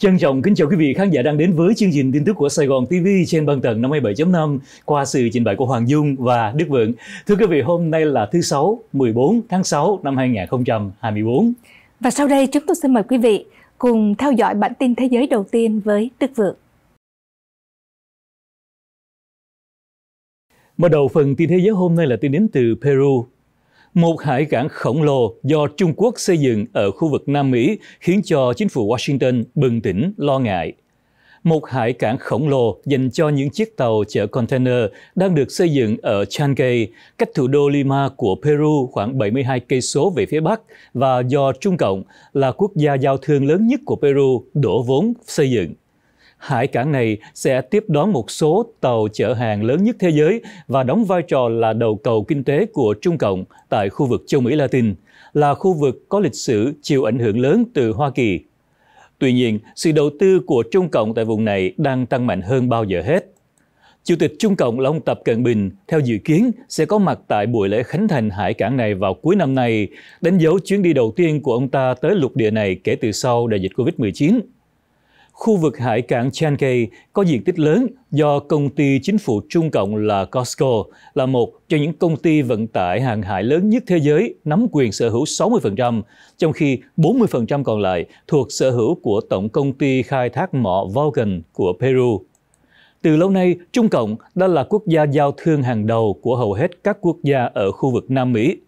Trân trọng kính chào quý vị khán giả đang đến với chương trình tin tức của Sài Gòn TV trên băng tần 57.5 qua sự trình bày của Hoàng Dung và Đức Vượng. Thưa quý vị, hôm nay là thứ Sáu, 14 tháng 6 năm 2024. Và sau đây chúng tôi xin mời quý vị cùng theo dõi bản tin thế giới đầu tiên với Đức Vượng. Mở đầu phần tin thế giới hôm nay là tin đến từ Peru một hải cảng khổng lồ do Trung Quốc xây dựng ở khu vực Nam Mỹ khiến cho chính phủ Washington bừng tỉnh lo ngại. Một hải cảng khổng lồ dành cho những chiếc tàu chở container đang được xây dựng ở Changay, cách thủ đô Lima của Peru khoảng 72 cây số về phía bắc và do Trung Cộng là quốc gia giao thương lớn nhất của Peru đổ vốn xây dựng hải cảng này sẽ tiếp đón một số tàu chở hàng lớn nhất thế giới và đóng vai trò là đầu cầu kinh tế của Trung Cộng tại khu vực châu Mỹ Latin, là khu vực có lịch sử chịu ảnh hưởng lớn từ Hoa Kỳ. Tuy nhiên, sự đầu tư của Trung Cộng tại vùng này đang tăng mạnh hơn bao giờ hết. Chủ tịch Trung Cộng là ông Tập Cận Bình, theo dự kiến, sẽ có mặt tại buổi lễ khánh thành hải cảng này vào cuối năm nay, đánh dấu chuyến đi đầu tiên của ông ta tới lục địa này kể từ sau đại dịch COVID-19 khu vực hải cảng Chankei có diện tích lớn do công ty chính phủ Trung Cộng là Costco là một trong những công ty vận tải hàng hải lớn nhất thế giới nắm quyền sở hữu 60%, trong khi 40% còn lại thuộc sở hữu của tổng công ty khai thác mỏ Vulcan của Peru. Từ lâu nay, Trung Cộng đã là quốc gia giao thương hàng đầu của hầu hết các quốc gia ở khu vực Nam Mỹ –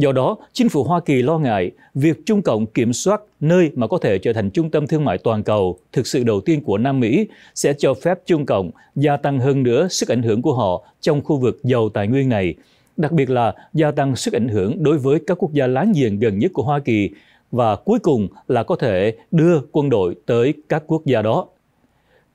Do đó, chính phủ Hoa Kỳ lo ngại việc Trung Cộng kiểm soát nơi mà có thể trở thành trung tâm thương mại toàn cầu thực sự đầu tiên của Nam Mỹ sẽ cho phép Trung Cộng gia tăng hơn nữa sức ảnh hưởng của họ trong khu vực giàu tài nguyên này, đặc biệt là gia tăng sức ảnh hưởng đối với các quốc gia láng giềng gần nhất của Hoa Kỳ và cuối cùng là có thể đưa quân đội tới các quốc gia đó.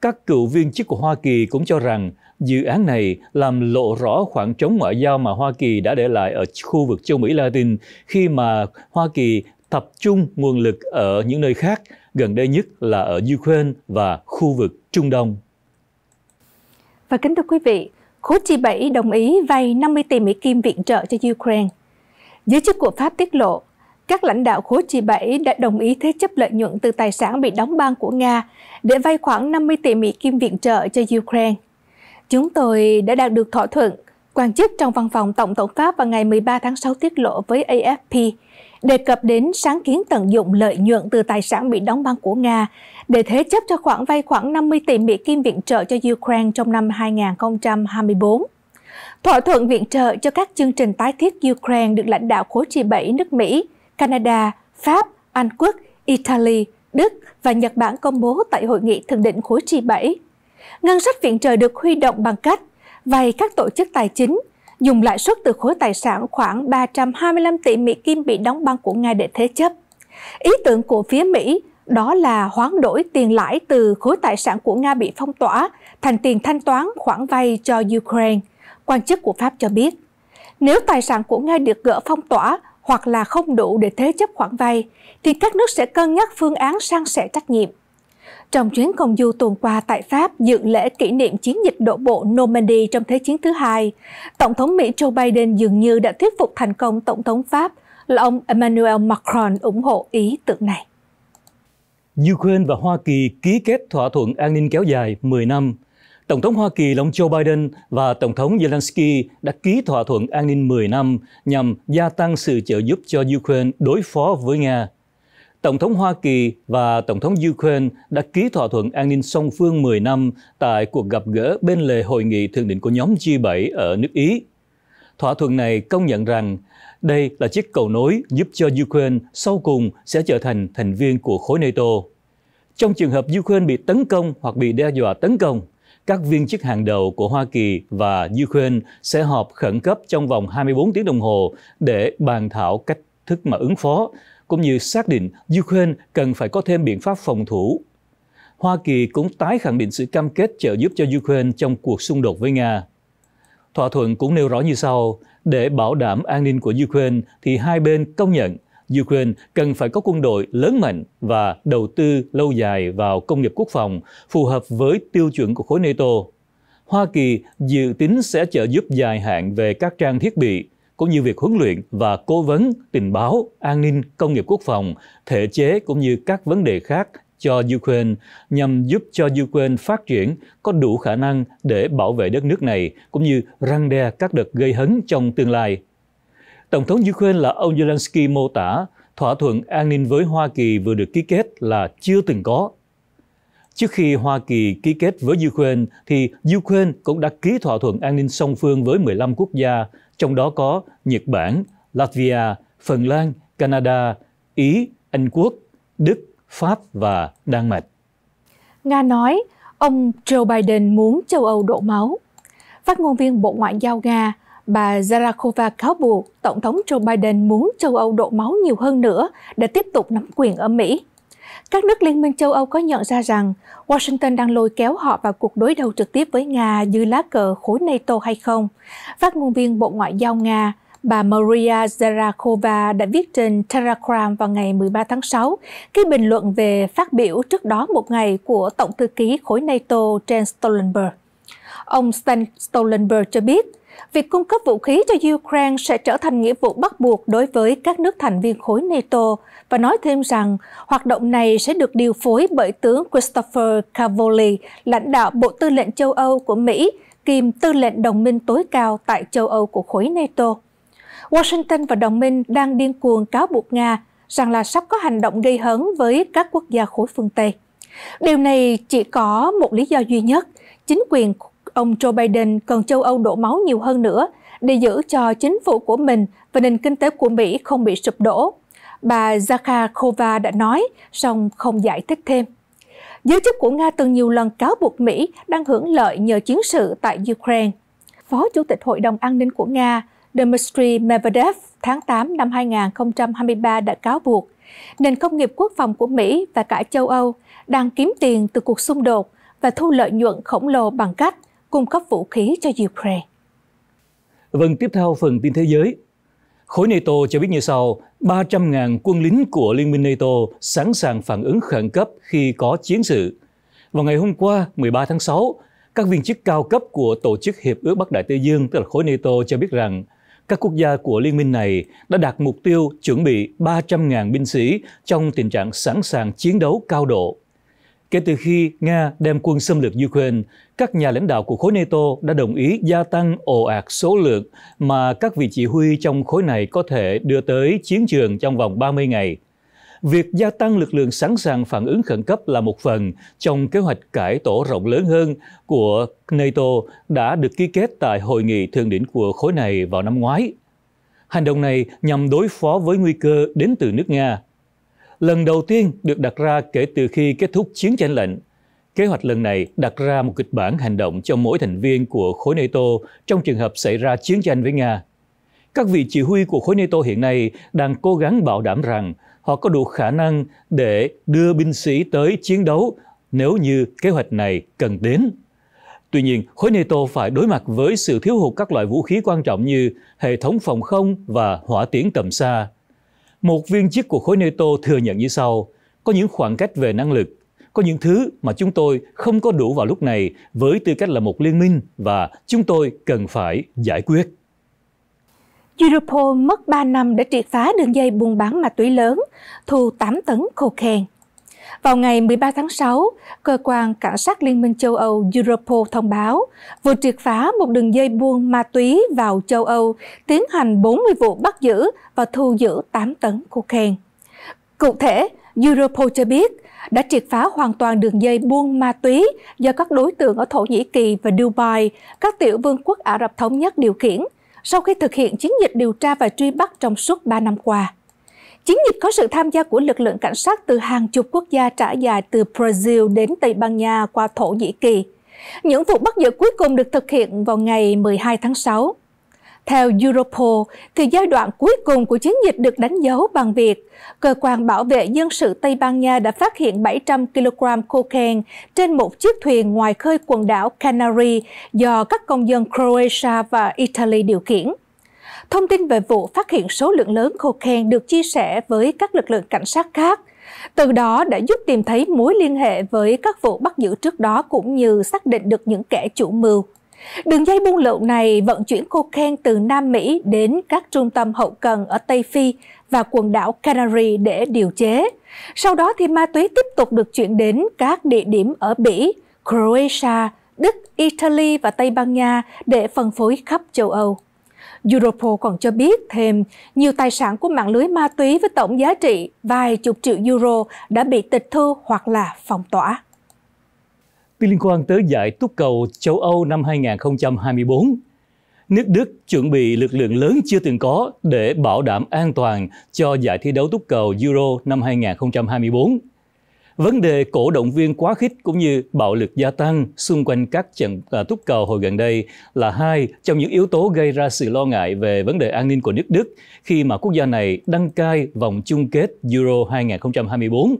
Các cựu viên chức của Hoa Kỳ cũng cho rằng Dự án này làm lộ rõ khoảng trống ngoại giao mà Hoa Kỳ đã để lại ở khu vực châu Mỹ Latin khi mà Hoa Kỳ tập trung nguồn lực ở những nơi khác, gần đây nhất là ở Ukraine và khu vực Trung Đông. Và kính thưa quý vị, khối chi 7 đồng ý vay 50 tỷ Mỹ Kim viện trợ cho Ukraine. Giới chức của Pháp tiết lộ, các lãnh đạo khối chi 7 đã đồng ý thế chấp lợi nhuận từ tài sản bị đóng băng của Nga để vay khoảng 50 tỷ Mỹ Kim viện trợ cho Ukraine. Chúng tôi đã đạt được thỏa thuận. Quan chức trong văn phòng Tổng thống Pháp vào ngày 13 tháng 6 tiết lộ với AFP đề cập đến sáng kiến tận dụng lợi nhuận từ tài sản bị đóng băng của Nga để thế chấp cho khoản vay khoảng 50 tỷ Mỹ Kim viện trợ cho Ukraine trong năm 2024. Thỏa thuận viện trợ cho các chương trình tái thiết Ukraine được lãnh đạo khối G7 nước Mỹ, Canada, Pháp, Anh Quốc, Italy, Đức và Nhật Bản công bố tại hội nghị thượng đỉnh khối G7 Ngân sách viện trợ được huy động bằng cách vay các tổ chức tài chính, dùng lãi suất từ khối tài sản khoảng 325 tỷ Mỹ Kim bị đóng băng của Nga để thế chấp. Ý tưởng của phía Mỹ đó là hoán đổi tiền lãi từ khối tài sản của Nga bị phong tỏa thành tiền thanh toán khoản vay cho Ukraine, quan chức của Pháp cho biết. Nếu tài sản của Nga được gỡ phong tỏa hoặc là không đủ để thế chấp khoản vay, thì các nước sẽ cân nhắc phương án sang sẻ trách nhiệm. Trong chuyến công du tuần qua tại Pháp dự lễ kỷ niệm chiến dịch đổ bộ Normandy trong Thế chiến thứ hai, Tổng thống Mỹ Joe Biden dường như đã thuyết phục thành công Tổng thống Pháp là ông Emmanuel Macron ủng hộ ý tưởng này. Ukraine và Hoa Kỳ ký kết thỏa thuận an ninh kéo dài 10 năm. Tổng thống Hoa Kỳ là ông Joe Biden và Tổng thống Zelensky đã ký thỏa thuận an ninh 10 năm nhằm gia tăng sự trợ giúp cho Ukraine đối phó với Nga. Tổng thống Hoa Kỳ và Tổng thống Ukraine đã ký thỏa thuận an ninh song phương 10 năm tại cuộc gặp gỡ bên lề hội nghị thượng đỉnh của nhóm G7 ở nước Ý. Thỏa thuận này công nhận rằng đây là chiếc cầu nối giúp cho Ukraine sau cùng sẽ trở thành thành viên của khối NATO. Trong trường hợp Ukraine bị tấn công hoặc bị đe dọa tấn công, các viên chức hàng đầu của Hoa Kỳ và Ukraine sẽ họp khẩn cấp trong vòng 24 tiếng đồng hồ để bàn thảo cách thức mà ứng phó cũng như xác định Ukraine cần phải có thêm biện pháp phòng thủ. Hoa Kỳ cũng tái khẳng định sự cam kết trợ giúp cho Ukraine trong cuộc xung đột với Nga. Thỏa thuận cũng nêu rõ như sau, để bảo đảm an ninh của Ukraine thì hai bên công nhận Ukraine cần phải có quân đội lớn mạnh và đầu tư lâu dài vào công nghiệp quốc phòng phù hợp với tiêu chuẩn của khối NATO. Hoa Kỳ dự tính sẽ trợ giúp dài hạn về các trang thiết bị, cũng như việc huấn luyện và cố vấn tình báo, an ninh, công nghiệp quốc phòng, thể chế cũng như các vấn đề khác cho Ukraine nhằm giúp cho Ukraine phát triển có đủ khả năng để bảo vệ đất nước này cũng như răng đe các đợt gây hấn trong tương lai. Tổng thống Ukraine là ông Zelensky mô tả thỏa thuận an ninh với Hoa Kỳ vừa được ký kết là chưa từng có. Trước khi Hoa Kỳ ký kết với Ukraine thì Ukraine cũng đã ký thỏa thuận an ninh song phương với 15 quốc gia trong đó có Nhật Bản, Latvia, Phần Lan, Canada, Ý, Anh Quốc, Đức, Pháp và Đan Mạch. Nga nói ông Joe Biden muốn châu Âu đổ máu. Phát ngôn viên Bộ Ngoại giao Nga, bà Zarakova cáo buộc Tổng thống Joe Biden muốn châu Âu đổ máu nhiều hơn nữa để tiếp tục nắm quyền ở Mỹ. Các nước Liên minh châu Âu có nhận ra rằng Washington đang lôi kéo họ vào cuộc đối đầu trực tiếp với Nga dưới lá cờ khối NATO hay không. Phát ngôn viên Bộ Ngoại giao Nga Bà Maria Zarakova đã viết trên Telegram vào ngày 13 tháng 6 cái bình luận về phát biểu trước đó một ngày của Tổng thư ký khối NATO Jens Stoltenberg. Ông Stoltenberg cho biết, việc cung cấp vũ khí cho Ukraine sẽ trở thành nghĩa vụ bắt buộc đối với các nước thành viên khối NATO và nói thêm rằng hoạt động này sẽ được điều phối bởi tướng Christopher Cavoli, lãnh đạo Bộ Tư lệnh châu Âu của Mỹ, kiêm tư lệnh đồng minh tối cao tại châu Âu của khối NATO. Washington và đồng minh đang điên cuồng cáo buộc Nga rằng là sắp có hành động gây hấn với các quốc gia khối phương Tây. Điều này chỉ có một lý do duy nhất, chính quyền ông Joe Biden cần châu Âu đổ máu nhiều hơn nữa để giữ cho chính phủ của mình và nền kinh tế của Mỹ không bị sụp đổ. Bà Zakharova đã nói, song không giải thích thêm. Giới chức của Nga từng nhiều lần cáo buộc Mỹ đang hưởng lợi nhờ chiến sự tại Ukraine. Phó Chủ tịch Hội đồng An ninh của Nga Dmitry Medvedev tháng 8 năm 2023 đã cáo buộc nền công nghiệp quốc phòng của Mỹ và cả châu Âu đang kiếm tiền từ cuộc xung đột và thu lợi nhuận khổng lồ bằng cách cung cấp vũ khí cho Ukraine. Vâng, tiếp theo phần tin thế giới. Khối NATO cho biết như sau, 300.000 quân lính của Liên minh NATO sẵn sàng phản ứng khẩn cấp khi có chiến sự. Vào ngày hôm qua, 13 tháng 6, các viên chức cao cấp của Tổ chức Hiệp ước Bắc Đại Tây Dương, tức là khối NATO, cho biết rằng các quốc gia của liên minh này đã đạt mục tiêu chuẩn bị 300.000 binh sĩ trong tình trạng sẵn sàng chiến đấu cao độ. Kể từ khi Nga đem quân xâm lược Ukraine, các nhà lãnh đạo của khối NATO đã đồng ý gia tăng ồ ạt số lượng mà các vị chỉ huy trong khối này có thể đưa tới chiến trường trong vòng 30 ngày. Việc gia tăng lực lượng sẵn sàng phản ứng khẩn cấp là một phần trong kế hoạch cải tổ rộng lớn hơn của NATO đã được ký kết tại hội nghị thượng đỉnh của khối này vào năm ngoái. Hành động này nhằm đối phó với nguy cơ đến từ nước Nga lần đầu tiên được đặt ra kể từ khi kết thúc chiến tranh lạnh. Kế hoạch lần này đặt ra một kịch bản hành động cho mỗi thành viên của khối NATO trong trường hợp xảy ra chiến tranh với Nga. Các vị chỉ huy của khối NATO hiện nay đang cố gắng bảo đảm rằng họ có đủ khả năng để đưa binh sĩ tới chiến đấu nếu như kế hoạch này cần đến. Tuy nhiên, khối NATO phải đối mặt với sự thiếu hụt các loại vũ khí quan trọng như hệ thống phòng không và hỏa tiễn tầm xa. Một viên chức của khối NATO thừa nhận như sau, có những khoảng cách về năng lực, có những thứ mà chúng tôi không có đủ vào lúc này với tư cách là một liên minh và chúng tôi cần phải giải quyết. Europol mất 3 năm để triệt phá đường dây buôn bán ma túy lớn, thu 8 tấn khô cocaine. Vào ngày 13 tháng 6, Cơ quan Cảnh sát Liên minh châu Âu Europol thông báo vừa triệt phá một đường dây buôn ma túy vào châu Âu, tiến hành 40 vụ bắt giữ và thu giữ 8 tấn cocaine. Cụ thể, Europol cho biết đã triệt phá hoàn toàn đường dây buôn ma túy do các đối tượng ở Thổ Nhĩ Kỳ và Dubai, các tiểu vương quốc Ả Rập Thống Nhất điều khiển, sau khi thực hiện chiến dịch điều tra và truy bắt trong suốt 3 năm qua. Chiến dịch có sự tham gia của lực lượng cảnh sát từ hàng chục quốc gia trải dài từ Brazil đến Tây Ban Nha qua Thổ Nhĩ Kỳ. Những vụ bắt giữ cuối cùng được thực hiện vào ngày 12 tháng 6. Theo Europol, thì giai đoạn cuối cùng của chiến dịch được đánh dấu bằng việc Cơ quan Bảo vệ Dân sự Tây Ban Nha đã phát hiện 700 kg cocaine trên một chiếc thuyền ngoài khơi quần đảo Canary do các công dân Croatia và Italy điều khiển. Thông tin về vụ phát hiện số lượng lớn cocaine được chia sẻ với các lực lượng cảnh sát khác. Từ đó đã giúp tìm thấy mối liên hệ với các vụ bắt giữ trước đó cũng như xác định được những kẻ chủ mưu. Đường dây buôn lậu này vận chuyển cocaine từ Nam Mỹ đến các trung tâm hậu cần ở Tây Phi và quần đảo Canary để điều chế. Sau đó thì ma túy tiếp tục được chuyển đến các địa điểm ở Bỉ, Croatia, Đức, Italy và Tây Ban Nha để phân phối khắp châu Âu. Europol còn cho biết thêm nhiều tài sản của mạng lưới ma túy với tổng giá trị vài chục triệu euro đã bị tịch thu hoặc là phong tỏa. Tin liên quan tới giải túc cầu châu Âu năm 2024, nước Đức chuẩn bị lực lượng lớn chưa từng có để bảo đảm an toàn cho giải thi đấu túc cầu Euro năm 2024. Vấn đề cổ động viên quá khích cũng như bạo lực gia tăng xung quanh các trận à, túc cầu hồi gần đây là hai trong những yếu tố gây ra sự lo ngại về vấn đề an ninh của nước Đức khi mà quốc gia này đăng cai vòng chung kết Euro 2024.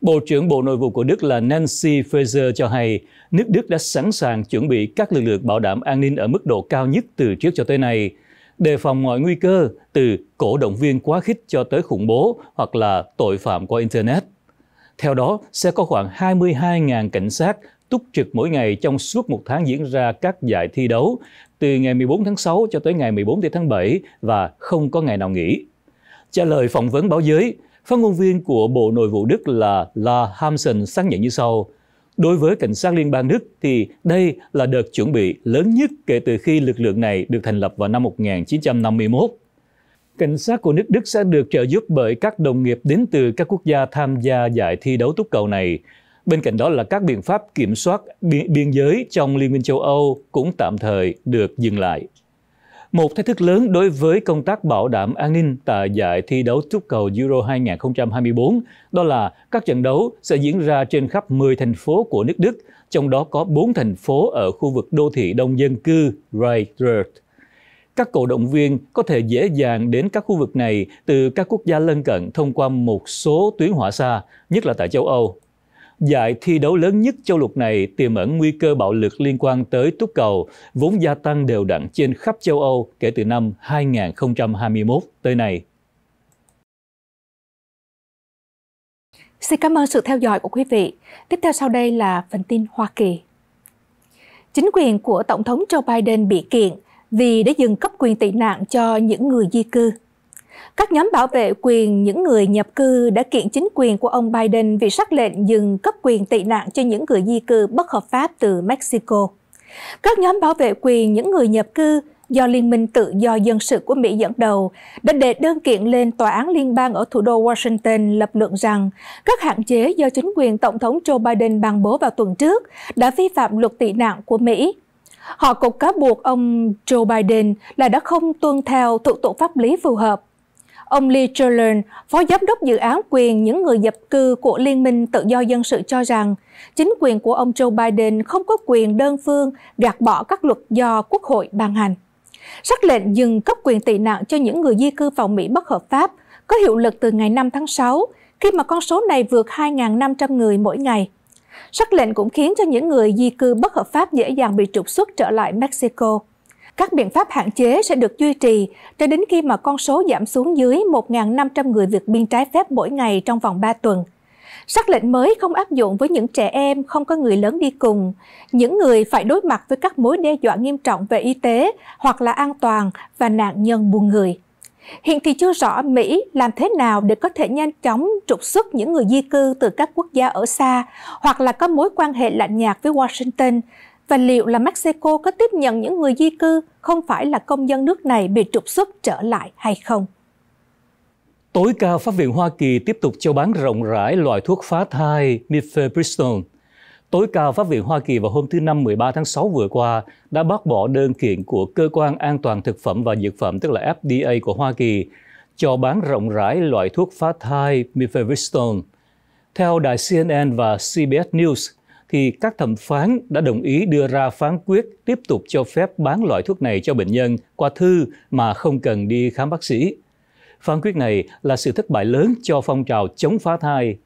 Bộ trưởng Bộ Nội vụ của Đức là Nancy Fraser cho hay nước Đức đã sẵn sàng chuẩn bị các lực lượng bảo đảm an ninh ở mức độ cao nhất từ trước cho tới nay, đề phòng mọi nguy cơ từ cổ động viên quá khích cho tới khủng bố hoặc là tội phạm qua Internet. Theo đó, sẽ có khoảng 22.000 cảnh sát túc trực mỗi ngày trong suốt một tháng diễn ra các giải thi đấu từ ngày 14 tháng 6 cho tới ngày 14 tháng 7 và không có ngày nào nghỉ. Trả lời phỏng vấn báo giới, phát ngôn viên của Bộ Nội vụ Đức là La Hamsen xác nhận như sau. Đối với cảnh sát liên bang Đức thì đây là đợt chuẩn bị lớn nhất kể từ khi lực lượng này được thành lập vào năm 1951. Cảnh sát của nước Đức sẽ được trợ giúp bởi các đồng nghiệp đến từ các quốc gia tham gia giải thi đấu túc cầu này. Bên cạnh đó là các biện pháp kiểm soát biên, giới trong Liên minh châu Âu cũng tạm thời được dừng lại. Một thách thức lớn đối với công tác bảo đảm an ninh tại giải thi đấu túc cầu Euro 2024 đó là các trận đấu sẽ diễn ra trên khắp 10 thành phố của nước Đức, trong đó có 4 thành phố ở khu vực đô thị đông dân cư Reichrert các cổ động viên có thể dễ dàng đến các khu vực này từ các quốc gia lân cận thông qua một số tuyến hỏa xa, nhất là tại châu Âu. Giải thi đấu lớn nhất châu lục này tiềm ẩn nguy cơ bạo lực liên quan tới túc cầu, vốn gia tăng đều đặn trên khắp châu Âu kể từ năm 2021 tới nay. Xin cảm ơn sự theo dõi của quý vị. Tiếp theo sau đây là phần tin Hoa Kỳ. Chính quyền của Tổng thống Joe Biden bị kiện – vì đã dừng cấp quyền tị nạn cho những người di cư. Các nhóm bảo vệ quyền những người nhập cư đã kiện chính quyền của ông Biden vì sắc lệnh dừng cấp quyền tị nạn cho những người di cư bất hợp pháp từ Mexico. Các nhóm bảo vệ quyền những người nhập cư do Liên minh Tự do Dân sự của Mỹ dẫn đầu đã đệ đơn kiện lên Tòa án Liên bang ở thủ đô Washington lập luận rằng các hạn chế do chính quyền Tổng thống Joe Biden ban bố vào tuần trước đã vi phạm luật tị nạn của Mỹ Họ cũng cáo buộc ông Joe Biden là đã không tuân theo thủ tục pháp lý phù hợp. Ông Lee Cherlin, phó giám đốc dự án quyền những người nhập cư của Liên minh Tự do Dân sự cho rằng, chính quyền của ông Joe Biden không có quyền đơn phương gạt bỏ các luật do Quốc hội ban hành. Sắc lệnh dừng cấp quyền tị nạn cho những người di cư vào Mỹ bất hợp pháp có hiệu lực từ ngày 5 tháng 6, khi mà con số này vượt 2.500 người mỗi ngày. Sắc lệnh cũng khiến cho những người di cư bất hợp pháp dễ dàng bị trục xuất trở lại Mexico. Các biện pháp hạn chế sẽ được duy trì cho đến khi mà con số giảm xuống dưới 1.500 người vượt biên trái phép mỗi ngày trong vòng 3 tuần. Sắc lệnh mới không áp dụng với những trẻ em không có người lớn đi cùng, những người phải đối mặt với các mối đe dọa nghiêm trọng về y tế hoặc là an toàn và nạn nhân buôn người. Hiện thì chưa rõ Mỹ làm thế nào để có thể nhanh chóng trục xuất những người di cư từ các quốc gia ở xa hoặc là có mối quan hệ lạnh nhạt với Washington và liệu là Mexico có tiếp nhận những người di cư không phải là công dân nước này bị trục xuất trở lại hay không. Tối cao Pháp viện Hoa Kỳ tiếp tục cho bán rộng rãi loại thuốc phá thai mifepristone tối cao Pháp viện Hoa Kỳ vào hôm thứ Năm 13 tháng 6 vừa qua đã bác bỏ đơn kiện của Cơ quan An toàn Thực phẩm và Dược phẩm, tức là FDA của Hoa Kỳ, cho bán rộng rãi loại thuốc phá thai Mifepristone. Theo đài CNN và CBS News, thì các thẩm phán đã đồng ý đưa ra phán quyết tiếp tục cho phép bán loại thuốc này cho bệnh nhân qua thư mà không cần đi khám bác sĩ. Phán quyết này là sự thất bại lớn cho phong trào chống phá thai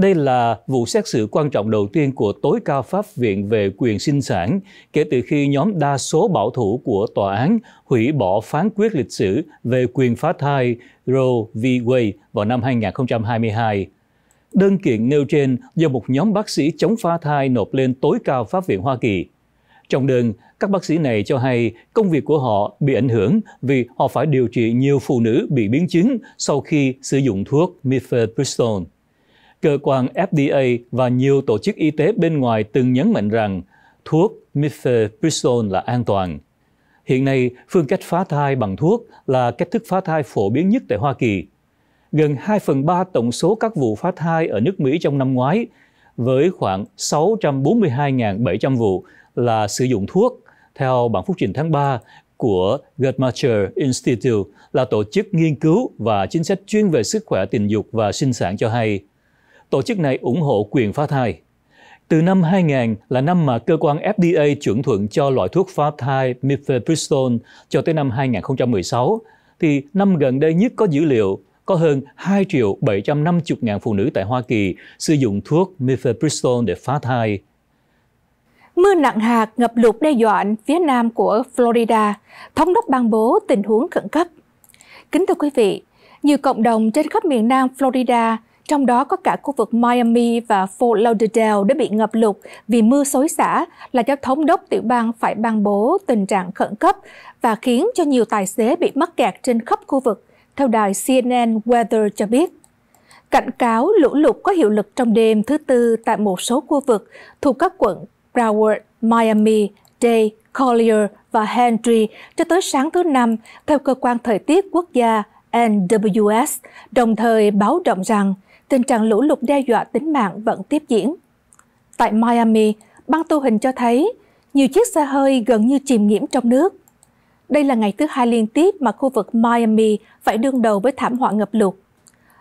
đây là vụ xét xử quan trọng đầu tiên của tối cao pháp viện về quyền sinh sản kể từ khi nhóm đa số bảo thủ của tòa án hủy bỏ phán quyết lịch sử về quyền phá thai Roe v. Wade vào năm 2022. Đơn kiện nêu trên do một nhóm bác sĩ chống phá thai nộp lên tối cao pháp viện Hoa Kỳ. Trong đơn, các bác sĩ này cho hay công việc của họ bị ảnh hưởng vì họ phải điều trị nhiều phụ nữ bị biến chứng sau khi sử dụng thuốc mifepristone cơ quan FDA và nhiều tổ chức y tế bên ngoài từng nhấn mạnh rằng thuốc mifepristone là an toàn. Hiện nay, phương cách phá thai bằng thuốc là cách thức phá thai phổ biến nhất tại Hoa Kỳ. Gần 2 phần 3 tổng số các vụ phá thai ở nước Mỹ trong năm ngoái, với khoảng 642.700 vụ là sử dụng thuốc, theo bản phúc trình tháng 3 của Guttmacher Institute là tổ chức nghiên cứu và chính sách chuyên về sức khỏe tình dục và sinh sản cho hay tổ chức này ủng hộ quyền phá thai. Từ năm 2000 là năm mà cơ quan FDA chuẩn thuận cho loại thuốc phá thai mifepristone cho tới năm 2016, thì năm gần đây nhất có dữ liệu có hơn 2 triệu 750 ngàn phụ nữ tại Hoa Kỳ sử dụng thuốc mifepristone để phá thai. Mưa nặng hạt ngập lụt đe dọa phía nam của Florida, thống đốc ban bố tình huống khẩn cấp. Kính thưa quý vị, nhiều cộng đồng trên khắp miền nam Florida trong đó có cả khu vực Miami và Fort Lauderdale đã bị ngập lụt vì mưa xối xả là cho thống đốc tiểu bang phải ban bố tình trạng khẩn cấp và khiến cho nhiều tài xế bị mắc kẹt trên khắp khu vực, theo đài CNN Weather cho biết. Cảnh cáo lũ lụt có hiệu lực trong đêm thứ Tư tại một số khu vực thuộc các quận Broward, Miami, Dade, Collier và Henry cho tới sáng thứ Năm, theo Cơ quan Thời tiết Quốc gia NWS, đồng thời báo động rằng tình trạng lũ lụt đe dọa tính mạng vẫn tiếp diễn. Tại Miami, băng tu hình cho thấy nhiều chiếc xe hơi gần như chìm nhiễm trong nước. Đây là ngày thứ hai liên tiếp mà khu vực Miami phải đương đầu với thảm họa ngập lụt.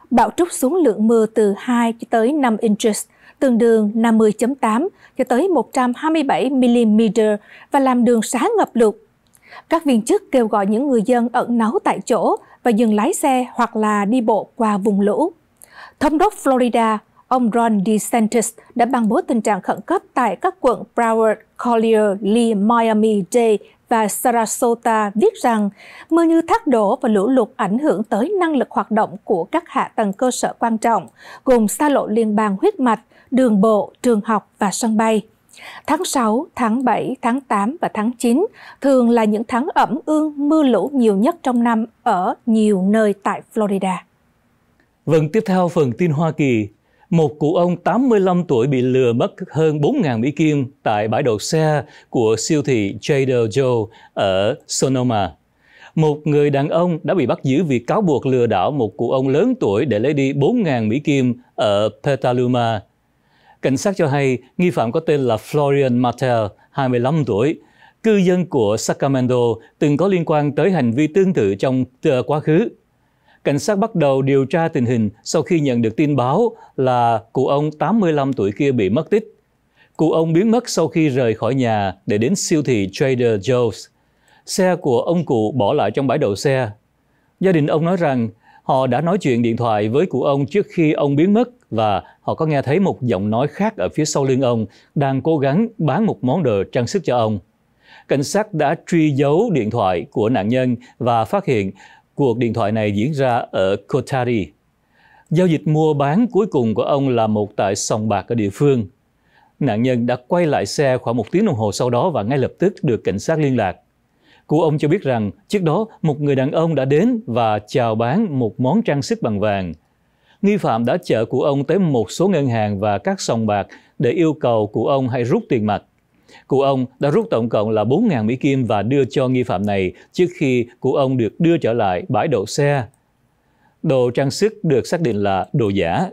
Bão trút xuống lượng mưa từ 2 tới 5 inches, tương đương 50.8 cho tới 127 mm và làm đường xá ngập lụt. Các viên chức kêu gọi những người dân ẩn náu tại chỗ và dừng lái xe hoặc là đi bộ qua vùng lũ. Thống đốc Florida, ông Ron DeSantis đã ban bố tình trạng khẩn cấp tại các quận Broward, Collier, Lee, Miami-Dade và Sarasota viết rằng mưa như thác đổ và lũ lụt ảnh hưởng tới năng lực hoạt động của các hạ tầng cơ sở quan trọng, gồm xa lộ liên bang huyết mạch, đường bộ, trường học và sân bay. Tháng 6, tháng 7, tháng 8 và tháng 9 thường là những tháng ẩm ương mưa lũ nhiều nhất trong năm ở nhiều nơi tại Florida. Vâng, tiếp theo phần tin Hoa Kỳ. Một cụ ông 85 tuổi bị lừa mất hơn 4.000 Mỹ Kim tại bãi đậu xe của siêu thị Trader Joe ở Sonoma. Một người đàn ông đã bị bắt giữ vì cáo buộc lừa đảo một cụ ông lớn tuổi để lấy đi 4.000 Mỹ Kim ở Petaluma. Cảnh sát cho hay nghi phạm có tên là Florian Martel, 25 tuổi, cư dân của Sacramento từng có liên quan tới hành vi tương tự trong ờ, quá khứ cảnh sát bắt đầu điều tra tình hình sau khi nhận được tin báo là cụ ông 85 tuổi kia bị mất tích. Cụ ông biến mất sau khi rời khỏi nhà để đến siêu thị Trader Joe's. Xe của ông cụ bỏ lại trong bãi đậu xe. Gia đình ông nói rằng họ đã nói chuyện điện thoại với cụ ông trước khi ông biến mất và họ có nghe thấy một giọng nói khác ở phía sau lưng ông đang cố gắng bán một món đồ trang sức cho ông. Cảnh sát đã truy dấu điện thoại của nạn nhân và phát hiện Cuộc điện thoại này diễn ra ở Kotari. Giao dịch mua bán cuối cùng của ông là một tại sòng bạc ở địa phương. Nạn nhân đã quay lại xe khoảng một tiếng đồng hồ sau đó và ngay lập tức được cảnh sát liên lạc. Cụ ông cho biết rằng trước đó một người đàn ông đã đến và chào bán một món trang sức bằng vàng. Nghi phạm đã chở cụ ông tới một số ngân hàng và các sòng bạc để yêu cầu cụ ông hãy rút tiền mặt. Cụ ông đã rút tổng cộng là 4.000 Mỹ Kim và đưa cho nghi phạm này trước khi cụ ông được đưa trở lại bãi đậu xe. Đồ trang sức được xác định là đồ giả.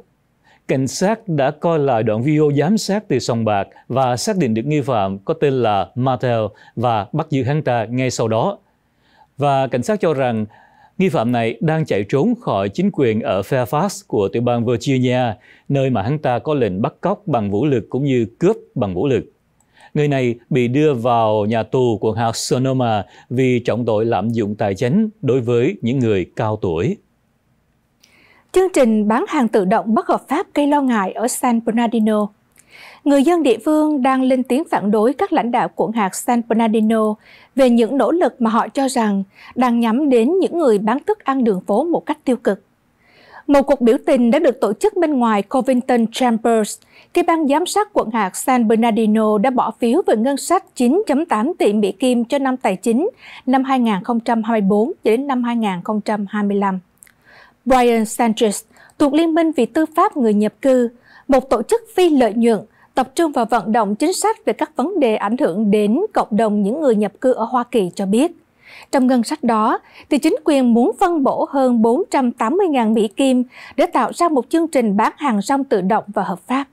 Cảnh sát đã coi lại đoạn video giám sát từ sòng bạc và xác định được nghi phạm có tên là Martel và bắt giữ hắn ta ngay sau đó. Và cảnh sát cho rằng Nghi phạm này đang chạy trốn khỏi chính quyền ở Fairfax của tiểu bang Virginia, nơi mà hắn ta có lệnh bắt cóc bằng vũ lực cũng như cướp bằng vũ lực. Người này bị đưa vào nhà tù của hạt Sonoma vì trọng tội lạm dụng tài chính đối với những người cao tuổi. Chương trình bán hàng tự động bất hợp pháp gây lo ngại ở San Bernardino. Người dân địa phương đang lên tiếng phản đối các lãnh đạo quận hạt San Bernardino về những nỗ lực mà họ cho rằng đang nhắm đến những người bán thức ăn đường phố một cách tiêu cực. Một cuộc biểu tình đã được tổ chức bên ngoài Covington Chambers khi ban giám sát quận hạt San Bernardino đã bỏ phiếu về ngân sách 9.8 tỷ Mỹ Kim cho năm tài chính năm 2024 đến năm 2025. Brian Sanchez thuộc Liên minh vì tư pháp người nhập cư, một tổ chức phi lợi nhuận, tập trung vào vận động chính sách về các vấn đề ảnh hưởng đến cộng đồng những người nhập cư ở Hoa Kỳ cho biết – trong ngân sách đó, thì chính quyền muốn phân bổ hơn 480.000 Mỹ Kim để tạo ra một chương trình bán hàng rong tự động và hợp pháp.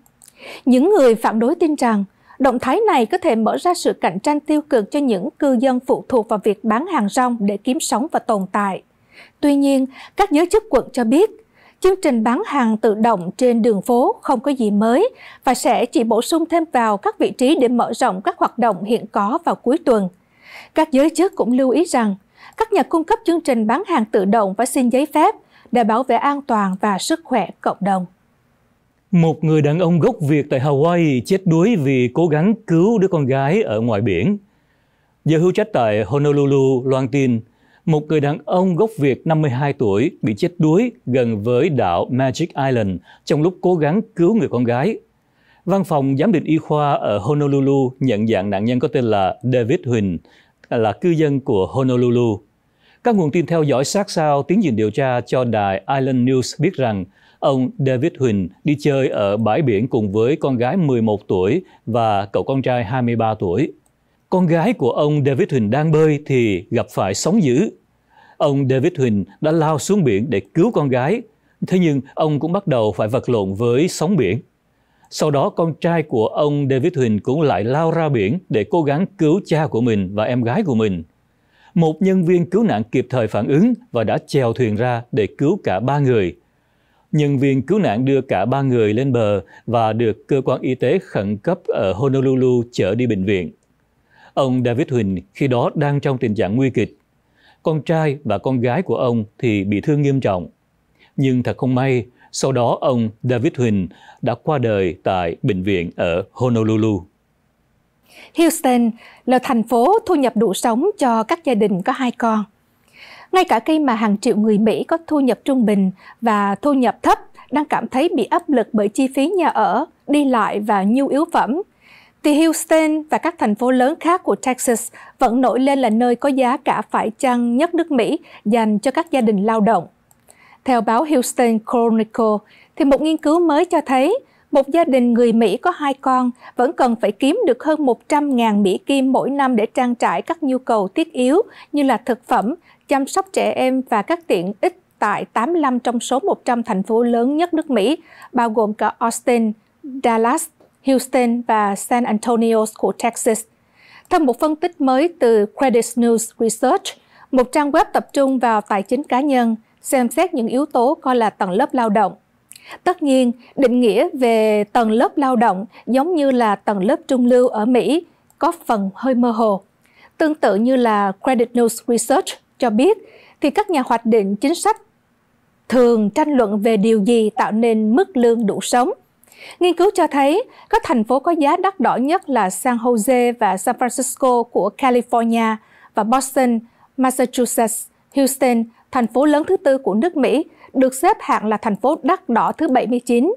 Những người phản đối tin rằng động thái này có thể mở ra sự cạnh tranh tiêu cực cho những cư dân phụ thuộc vào việc bán hàng rong để kiếm sống và tồn tại. Tuy nhiên, các giới chức quận cho biết, chương trình bán hàng tự động trên đường phố không có gì mới và sẽ chỉ bổ sung thêm vào các vị trí để mở rộng các hoạt động hiện có vào cuối tuần – các giới chức cũng lưu ý rằng các nhà cung cấp chương trình bán hàng tự động phải xin giấy phép để bảo vệ an toàn và sức khỏe cộng đồng. Một người đàn ông gốc Việt tại Hawaii chết đuối vì cố gắng cứu đứa con gái ở ngoài biển. Giờ hưu trách tại Honolulu loan tin một người đàn ông gốc Việt 52 tuổi bị chết đuối gần với đảo Magic Island trong lúc cố gắng cứu người con gái. Văn phòng giám định y khoa ở Honolulu nhận dạng nạn nhân có tên là David Huỳnh, là cư dân của Honolulu. Các nguồn tin theo dõi sát sao tiến trình điều tra cho đài Island News biết rằng ông David Huỳnh đi chơi ở bãi biển cùng với con gái 11 tuổi và cậu con trai 23 tuổi. Con gái của ông David Huỳnh đang bơi thì gặp phải sóng dữ. Ông David Huỳnh đã lao xuống biển để cứu con gái, thế nhưng ông cũng bắt đầu phải vật lộn với sóng biển. Sau đó, con trai của ông David Huỳnh cũng lại lao ra biển để cố gắng cứu cha của mình và em gái của mình. Một nhân viên cứu nạn kịp thời phản ứng và đã chèo thuyền ra để cứu cả ba người. Nhân viên cứu nạn đưa cả ba người lên bờ và được cơ quan y tế khẩn cấp ở Honolulu chở đi bệnh viện. Ông David Huỳnh khi đó đang trong tình trạng nguy kịch. Con trai và con gái của ông thì bị thương nghiêm trọng. Nhưng thật không may, sau đó, ông David Huỳnh đã qua đời tại bệnh viện ở Honolulu. Houston là thành phố thu nhập đủ sống cho các gia đình có hai con. Ngay cả khi mà hàng triệu người Mỹ có thu nhập trung bình và thu nhập thấp đang cảm thấy bị áp lực bởi chi phí nhà ở, đi lại và nhu yếu phẩm, thì Houston và các thành phố lớn khác của Texas vẫn nổi lên là nơi có giá cả phải chăng nhất nước Mỹ dành cho các gia đình lao động. Theo báo Houston Chronicle, thì một nghiên cứu mới cho thấy một gia đình người Mỹ có hai con vẫn cần phải kiếm được hơn 100.000 Mỹ Kim mỗi năm để trang trải các nhu cầu thiết yếu như là thực phẩm, chăm sóc trẻ em và các tiện ích tại 85 trong số 100 thành phố lớn nhất nước Mỹ, bao gồm cả Austin, Dallas, Houston và San Antonio của Texas. Theo một phân tích mới từ Credit News Research, một trang web tập trung vào tài chính cá nhân, xem xét những yếu tố coi là tầng lớp lao động. Tất nhiên, định nghĩa về tầng lớp lao động giống như là tầng lớp trung lưu ở Mỹ có phần hơi mơ hồ. Tương tự như là Credit News Research cho biết, thì các nhà hoạch định chính sách thường tranh luận về điều gì tạo nên mức lương đủ sống. Nghiên cứu cho thấy, các thành phố có giá đắt đỏ nhất là San Jose và San Francisco của California và Boston, Massachusetts, Houston thành phố lớn thứ tư của nước Mỹ, được xếp hạng là thành phố đắt đỏ thứ 79.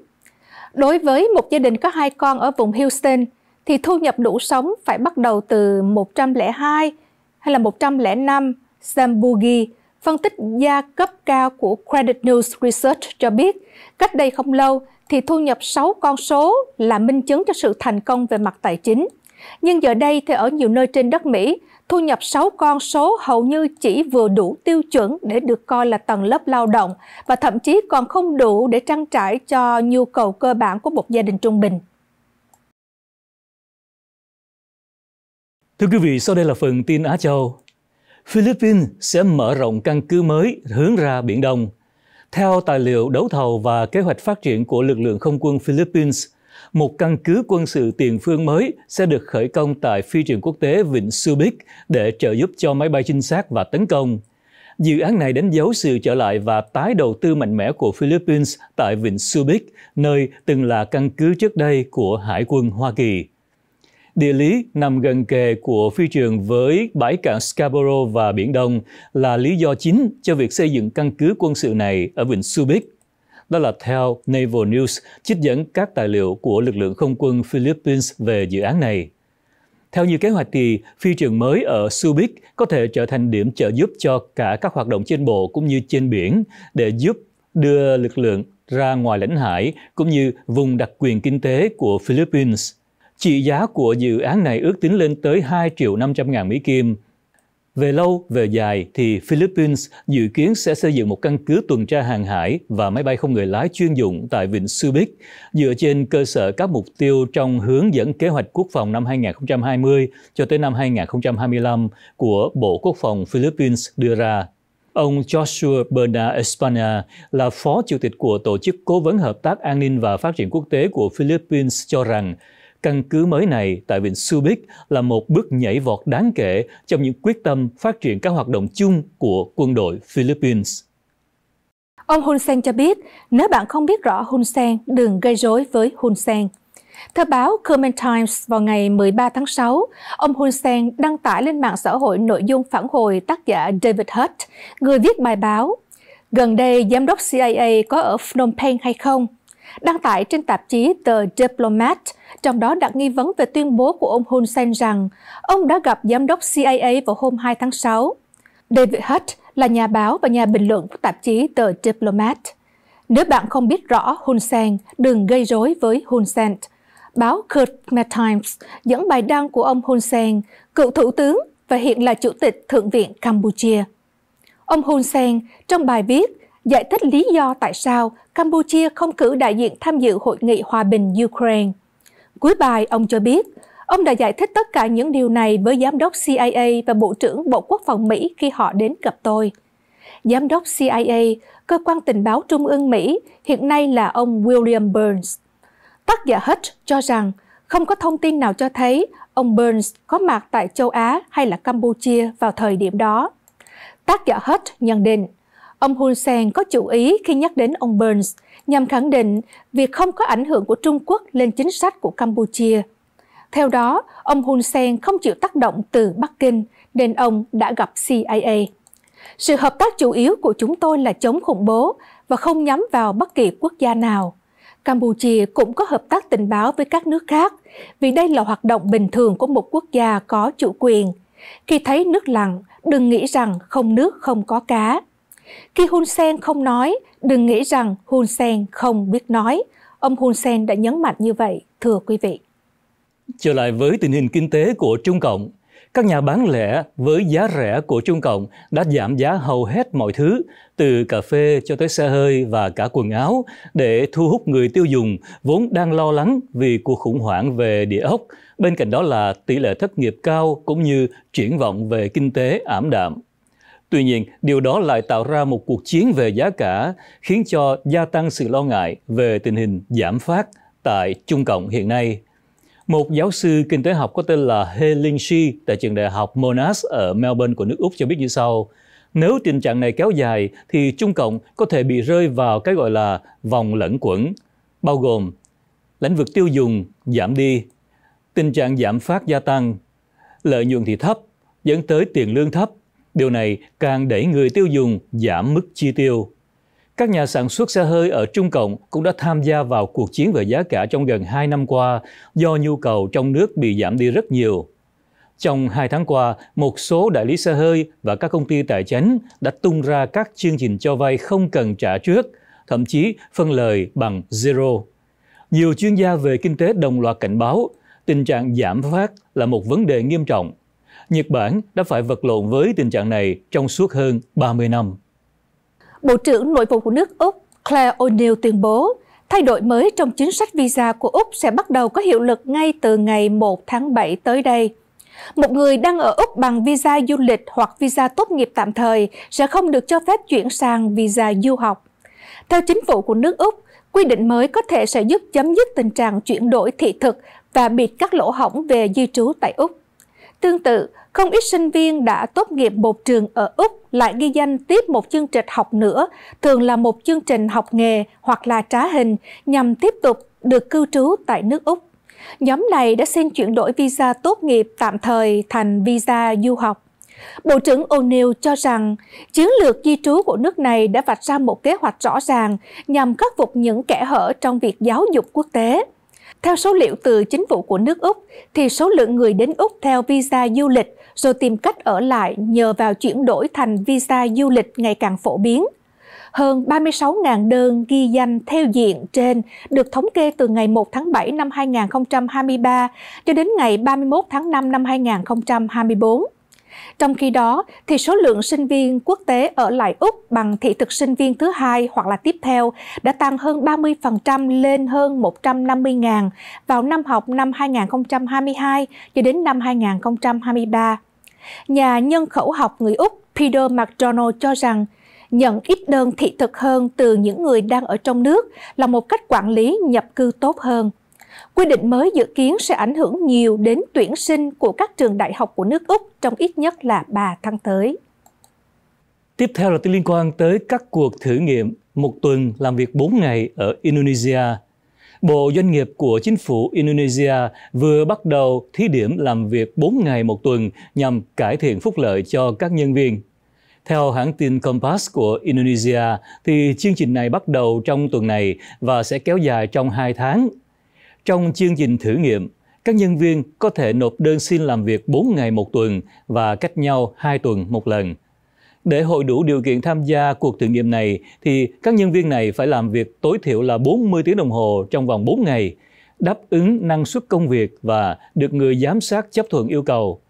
Đối với một gia đình có hai con ở vùng Houston, thì thu nhập đủ sống phải bắt đầu từ 102 hay là 105 Sambugi, phân tích gia cấp cao của Credit News Research cho biết, cách đây không lâu thì thu nhập 6 con số là minh chứng cho sự thành công về mặt tài chính. Nhưng giờ đây thì ở nhiều nơi trên đất Mỹ, thu nhập 6 con số hầu như chỉ vừa đủ tiêu chuẩn để được coi là tầng lớp lao động và thậm chí còn không đủ để trang trải cho nhu cầu cơ bản của một gia đình trung bình. Thưa quý vị, sau đây là phần tin Á Châu. Philippines sẽ mở rộng căn cứ mới hướng ra Biển Đông. Theo tài liệu đấu thầu và kế hoạch phát triển của lực lượng không quân Philippines – một căn cứ quân sự tiền phương mới sẽ được khởi công tại phi trường quốc tế Vịnh Subic để trợ giúp cho máy bay trinh sát và tấn công. Dự án này đánh dấu sự trở lại và tái đầu tư mạnh mẽ của Philippines tại Vịnh Subic, nơi từng là căn cứ trước đây của Hải quân Hoa Kỳ. Địa lý nằm gần kề của phi trường với bãi cạn Scarborough và Biển Đông là lý do chính cho việc xây dựng căn cứ quân sự này ở Vịnh Subic đó là theo Naval News trích dẫn các tài liệu của lực lượng không quân Philippines về dự án này. Theo như kế hoạch thì, phi trường mới ở Subic có thể trở thành điểm trợ giúp cho cả các hoạt động trên bộ cũng như trên biển để giúp đưa lực lượng ra ngoài lãnh hải cũng như vùng đặc quyền kinh tế của Philippines. Trị giá của dự án này ước tính lên tới 2 triệu 500 ngàn Mỹ Kim, về lâu, về dài thì Philippines dự kiến sẽ xây dựng một căn cứ tuần tra hàng hải và máy bay không người lái chuyên dụng tại Vịnh Subic dựa trên cơ sở các mục tiêu trong hướng dẫn kế hoạch quốc phòng năm 2020 cho tới năm 2025 của Bộ Quốc phòng Philippines đưa ra Ông Joshua Bernard Espana là phó chủ tịch của Tổ chức Cố vấn Hợp tác An ninh và Phát triển Quốc tế của Philippines cho rằng Căn cứ mới này tại Vịnh Subic là một bước nhảy vọt đáng kể trong những quyết tâm phát triển các hoạt động chung của quân đội Philippines. Ông Hun Sen cho biết, nếu bạn không biết rõ Hun Sen, đừng gây rối với Hun Sen. Theo báo Khmer Times vào ngày 13 tháng 6, ông Hun Sen đăng tải lên mạng xã hội nội dung phản hồi tác giả David Hutt, người viết bài báo Gần đây, giám đốc CIA có ở Phnom Penh hay không? đăng tải trên tạp chí The Diplomat, trong đó đặt nghi vấn về tuyên bố của ông Hun Sen rằng ông đã gặp giám đốc CIA vào hôm 2 tháng 6. David Hutt là nhà báo và nhà bình luận của tạp chí The Diplomat. Nếu bạn không biết rõ Hun Sen, đừng gây rối với Hun Sen. Báo Khmer Times dẫn bài đăng của ông Hun Sen, cựu thủ tướng và hiện là chủ tịch Thượng viện Campuchia. Ông Hun Sen trong bài viết giải thích lý do tại sao Campuchia không cử đại diện tham dự hội nghị hòa bình Ukraine. Cuối bài, ông cho biết, ông đã giải thích tất cả những điều này với giám đốc CIA và Bộ trưởng Bộ Quốc phòng Mỹ khi họ đến gặp tôi. Giám đốc CIA, cơ quan tình báo trung ương Mỹ, hiện nay là ông William Burns. Tác giả Hutch cho rằng không có thông tin nào cho thấy ông Burns có mặt tại châu Á hay là Campuchia vào thời điểm đó. Tác giả Hutch nhận định, Ông Hun Sen có chủ ý khi nhắc đến ông Burns nhằm khẳng định việc không có ảnh hưởng của Trung Quốc lên chính sách của Campuchia. Theo đó, ông Hun Sen không chịu tác động từ Bắc Kinh nên ông đã gặp CIA. Sự hợp tác chủ yếu của chúng tôi là chống khủng bố và không nhắm vào bất kỳ quốc gia nào. Campuchia cũng có hợp tác tình báo với các nước khác vì đây là hoạt động bình thường của một quốc gia có chủ quyền. Khi thấy nước lặng, đừng nghĩ rằng không nước không có cá. Khi Hun Sen không nói, đừng nghĩ rằng Hun Sen không biết nói. Ông Hun Sen đã nhấn mạnh như vậy, thưa quý vị. Trở lại với tình hình kinh tế của Trung Cộng, các nhà bán lẻ với giá rẻ của Trung Cộng đã giảm giá hầu hết mọi thứ, từ cà phê cho tới xe hơi và cả quần áo, để thu hút người tiêu dùng vốn đang lo lắng vì cuộc khủng hoảng về địa ốc. Bên cạnh đó là tỷ lệ thất nghiệp cao cũng như triển vọng về kinh tế ảm đạm. Tuy nhiên, điều đó lại tạo ra một cuộc chiến về giá cả, khiến cho gia tăng sự lo ngại về tình hình giảm phát tại Trung Cộng hiện nay. Một giáo sư kinh tế học có tên là Helen Shi tại trường đại học Monash ở Melbourne của nước Úc cho biết như sau. Nếu tình trạng này kéo dài thì Trung Cộng có thể bị rơi vào cái gọi là vòng lẫn quẩn, bao gồm lĩnh vực tiêu dùng giảm đi, tình trạng giảm phát gia tăng, lợi nhuận thì thấp, dẫn tới tiền lương thấp Điều này càng đẩy người tiêu dùng giảm mức chi tiêu. Các nhà sản xuất xe hơi ở Trung Cộng cũng đã tham gia vào cuộc chiến về giá cả trong gần 2 năm qua do nhu cầu trong nước bị giảm đi rất nhiều. Trong hai tháng qua, một số đại lý xe hơi và các công ty tài chính đã tung ra các chương trình cho vay không cần trả trước, thậm chí phân lời bằng zero. Nhiều chuyên gia về kinh tế đồng loạt cảnh báo tình trạng giảm phát là một vấn đề nghiêm trọng Nhật Bản đã phải vật lộn với tình trạng này trong suốt hơn 30 năm. Bộ trưởng Nội vụ của nước Úc Claire O'Neill tuyên bố, thay đổi mới trong chính sách visa của Úc sẽ bắt đầu có hiệu lực ngay từ ngày 1 tháng 7 tới đây. Một người đang ở Úc bằng visa du lịch hoặc visa tốt nghiệp tạm thời sẽ không được cho phép chuyển sang visa du học. Theo chính phủ của nước Úc, quy định mới có thể sẽ giúp chấm dứt tình trạng chuyển đổi thị thực và bịt các lỗ hỏng về di trú tại Úc. Tương tự, không ít sinh viên đã tốt nghiệp một trường ở Úc lại ghi danh tiếp một chương trình học nữa, thường là một chương trình học nghề hoặc là trá hình nhằm tiếp tục được cư trú tại nước Úc. Nhóm này đã xin chuyển đổi visa tốt nghiệp tạm thời thành visa du học. Bộ trưởng O'Neill cho rằng chiến lược di trú của nước này đã vạch ra một kế hoạch rõ ràng nhằm khắc phục những kẽ hở trong việc giáo dục quốc tế. Theo số liệu từ chính phủ của nước Úc, thì số lượng người đến Úc theo visa du lịch rồi tìm cách ở lại nhờ vào chuyển đổi thành visa du lịch ngày càng phổ biến. Hơn 36.000 đơn ghi danh theo diện trên được thống kê từ ngày 1 tháng 7 năm 2023 cho đến ngày 31 tháng 5 năm 2024. Trong khi đó, thì số lượng sinh viên quốc tế ở lại Úc bằng thị thực sinh viên thứ hai hoặc là tiếp theo đã tăng hơn 30% lên hơn 150.000 vào năm học năm 2022 cho đến năm 2023. Nhà nhân khẩu học người Úc Peter McDonald cho rằng nhận ít đơn thị thực hơn từ những người đang ở trong nước là một cách quản lý nhập cư tốt hơn. Quy định mới dự kiến sẽ ảnh hưởng nhiều đến tuyển sinh của các trường đại học của nước Úc trong ít nhất là 3 tháng tới. Tiếp theo là tin liên quan tới các cuộc thử nghiệm một tuần làm việc 4 ngày ở Indonesia. Bộ Doanh nghiệp của chính phủ Indonesia vừa bắt đầu thí điểm làm việc 4 ngày một tuần nhằm cải thiện phúc lợi cho các nhân viên. Theo hãng tin Compass của Indonesia, thì chương trình này bắt đầu trong tuần này và sẽ kéo dài trong 2 tháng trong chương trình thử nghiệm, các nhân viên có thể nộp đơn xin làm việc 4 ngày một tuần và cách nhau 2 tuần một lần. Để hội đủ điều kiện tham gia cuộc thử nghiệm này thì các nhân viên này phải làm việc tối thiểu là 40 tiếng đồng hồ trong vòng 4 ngày, đáp ứng năng suất công việc và được người giám sát chấp thuận yêu cầu.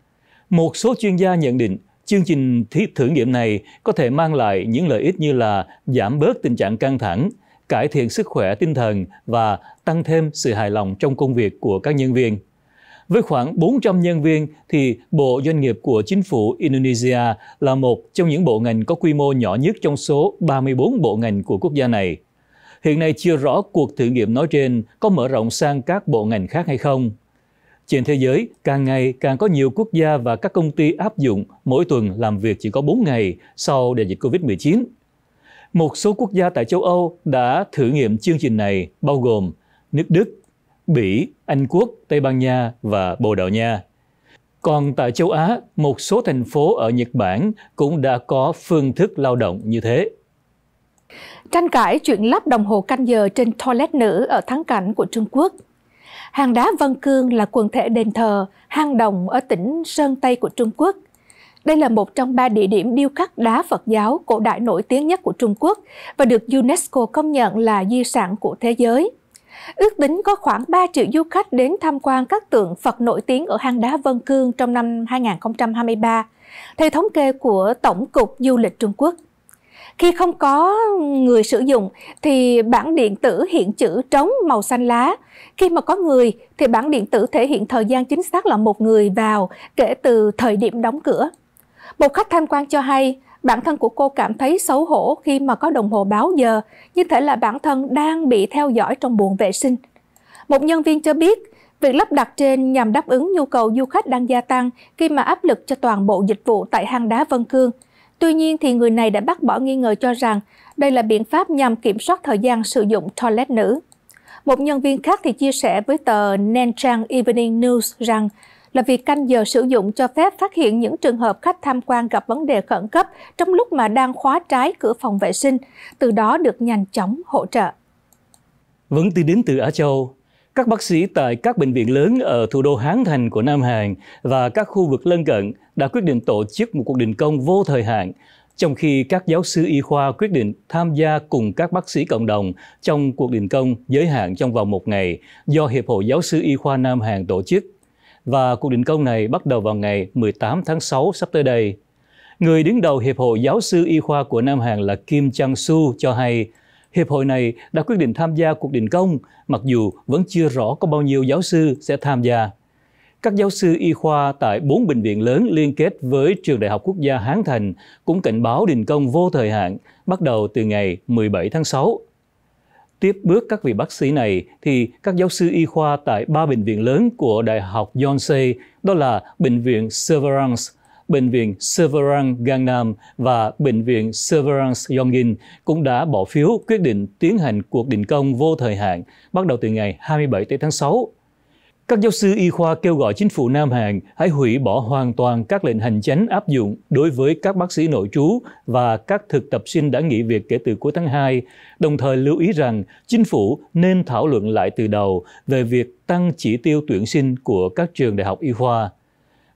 Một số chuyên gia nhận định chương trình thí thử nghiệm này có thể mang lại những lợi ích như là giảm bớt tình trạng căng thẳng, cải thiện sức khỏe tinh thần và tăng thêm sự hài lòng trong công việc của các nhân viên. Với khoảng 400 nhân viên thì Bộ Doanh nghiệp của Chính phủ Indonesia là một trong những bộ ngành có quy mô nhỏ nhất trong số 34 bộ ngành của quốc gia này. Hiện nay chưa rõ cuộc thử nghiệm nói trên có mở rộng sang các bộ ngành khác hay không. Trên thế giới, càng ngày càng có nhiều quốc gia và các công ty áp dụng mỗi tuần làm việc chỉ có 4 ngày sau đại dịch COVID-19. Một số quốc gia tại châu Âu đã thử nghiệm chương trình này bao gồm nước Đức, Bỉ, Anh Quốc, Tây Ban Nha và Bồ Đào Nha. Còn tại châu Á, một số thành phố ở Nhật Bản cũng đã có phương thức lao động như thế. Tranh cãi chuyện lắp đồng hồ canh giờ trên toilet nữ ở thắng cảnh của Trung Quốc. hàng đá vân Cương là quần thể đền thờ hang động ở tỉnh Sơn Tây của Trung Quốc đây là một trong ba địa điểm điêu khắc đá Phật giáo cổ đại nổi tiếng nhất của Trung Quốc và được UNESCO công nhận là di sản của thế giới. Ước tính có khoảng 3 triệu du khách đến tham quan các tượng Phật nổi tiếng ở hang đá Vân Cương trong năm 2023, theo thống kê của Tổng cục Du lịch Trung Quốc. Khi không có người sử dụng thì bản điện tử hiện chữ trống màu xanh lá. Khi mà có người thì bản điện tử thể hiện thời gian chính xác là một người vào kể từ thời điểm đóng cửa. Một khách tham quan cho hay, bản thân của cô cảm thấy xấu hổ khi mà có đồng hồ báo giờ, như thể là bản thân đang bị theo dõi trong buồng vệ sinh. Một nhân viên cho biết, việc lắp đặt trên nhằm đáp ứng nhu cầu du khách đang gia tăng khi mà áp lực cho toàn bộ dịch vụ tại hang đá Vân Cương. Tuy nhiên thì người này đã bác bỏ nghi ngờ cho rằng đây là biện pháp nhằm kiểm soát thời gian sử dụng toilet nữ. Một nhân viên khác thì chia sẻ với tờ Nanchang Evening News rằng là việc canh giờ sử dụng cho phép phát hiện những trường hợp khách tham quan gặp vấn đề khẩn cấp trong lúc mà đang khóa trái cửa phòng vệ sinh, từ đó được nhanh chóng hỗ trợ. Vẫn vâng, tin đến từ Á Châu, các bác sĩ tại các bệnh viện lớn ở thủ đô Hán Thành của Nam Hàn và các khu vực lân cận đã quyết định tổ chức một cuộc đình công vô thời hạn, trong khi các giáo sư y khoa quyết định tham gia cùng các bác sĩ cộng đồng trong cuộc đình công giới hạn trong vòng một ngày do Hiệp hội Giáo sư Y khoa Nam Hàn tổ chức và cuộc đình công này bắt đầu vào ngày 18 tháng 6 sắp tới đây. Người đứng đầu Hiệp hội Giáo sư Y khoa của Nam Hàn là Kim Chang-su cho hay Hiệp hội này đã quyết định tham gia cuộc đình công mặc dù vẫn chưa rõ có bao nhiêu giáo sư sẽ tham gia. Các giáo sư y khoa tại bốn bệnh viện lớn liên kết với Trường Đại học Quốc gia Hán Thành cũng cảnh báo đình công vô thời hạn bắt đầu từ ngày 17 tháng 6 Tiếp bước các vị bác sĩ này thì các giáo sư y khoa tại ba bệnh viện lớn của Đại học Yonsei, đó là Bệnh viện Severance, Bệnh viện Severance Gangnam và Bệnh viện Severance Yongin cũng đã bỏ phiếu quyết định tiến hành cuộc đình công vô thời hạn bắt đầu từ ngày 27 tháng 6 các giáo sư y khoa kêu gọi chính phủ Nam Hàn hãy hủy bỏ hoàn toàn các lệnh hành chánh áp dụng đối với các bác sĩ nội trú và các thực tập sinh đã nghỉ việc kể từ cuối tháng 2, đồng thời lưu ý rằng chính phủ nên thảo luận lại từ đầu về việc tăng chỉ tiêu tuyển sinh của các trường đại học y khoa.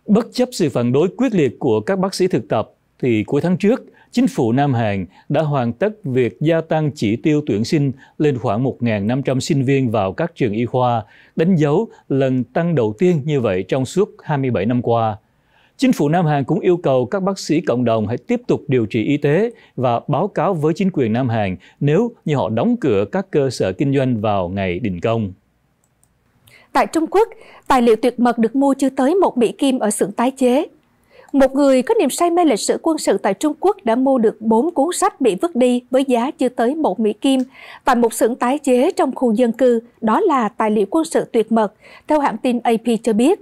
Bất chấp sự phản đối quyết liệt của các bác sĩ thực tập, thì cuối tháng trước, chính phủ Nam Hàn đã hoàn tất việc gia tăng chỉ tiêu tuyển sinh lên khoảng 1.500 sinh viên vào các trường y khoa, đánh dấu lần tăng đầu tiên như vậy trong suốt 27 năm qua. Chính phủ Nam Hàn cũng yêu cầu các bác sĩ cộng đồng hãy tiếp tục điều trị y tế và báo cáo với chính quyền Nam Hàn nếu như họ đóng cửa các cơ sở kinh doanh vào ngày đình công. Tại Trung Quốc, tài liệu tuyệt mật được mua chưa tới một Mỹ Kim ở xưởng tái chế. Một người có niềm say mê lịch sử quân sự tại Trung Quốc đã mua được 4 cuốn sách bị vứt đi với giá chưa tới 1 Mỹ Kim tại một xưởng tái chế trong khu dân cư, đó là tài liệu quân sự tuyệt mật, theo hãng tin AP cho biết.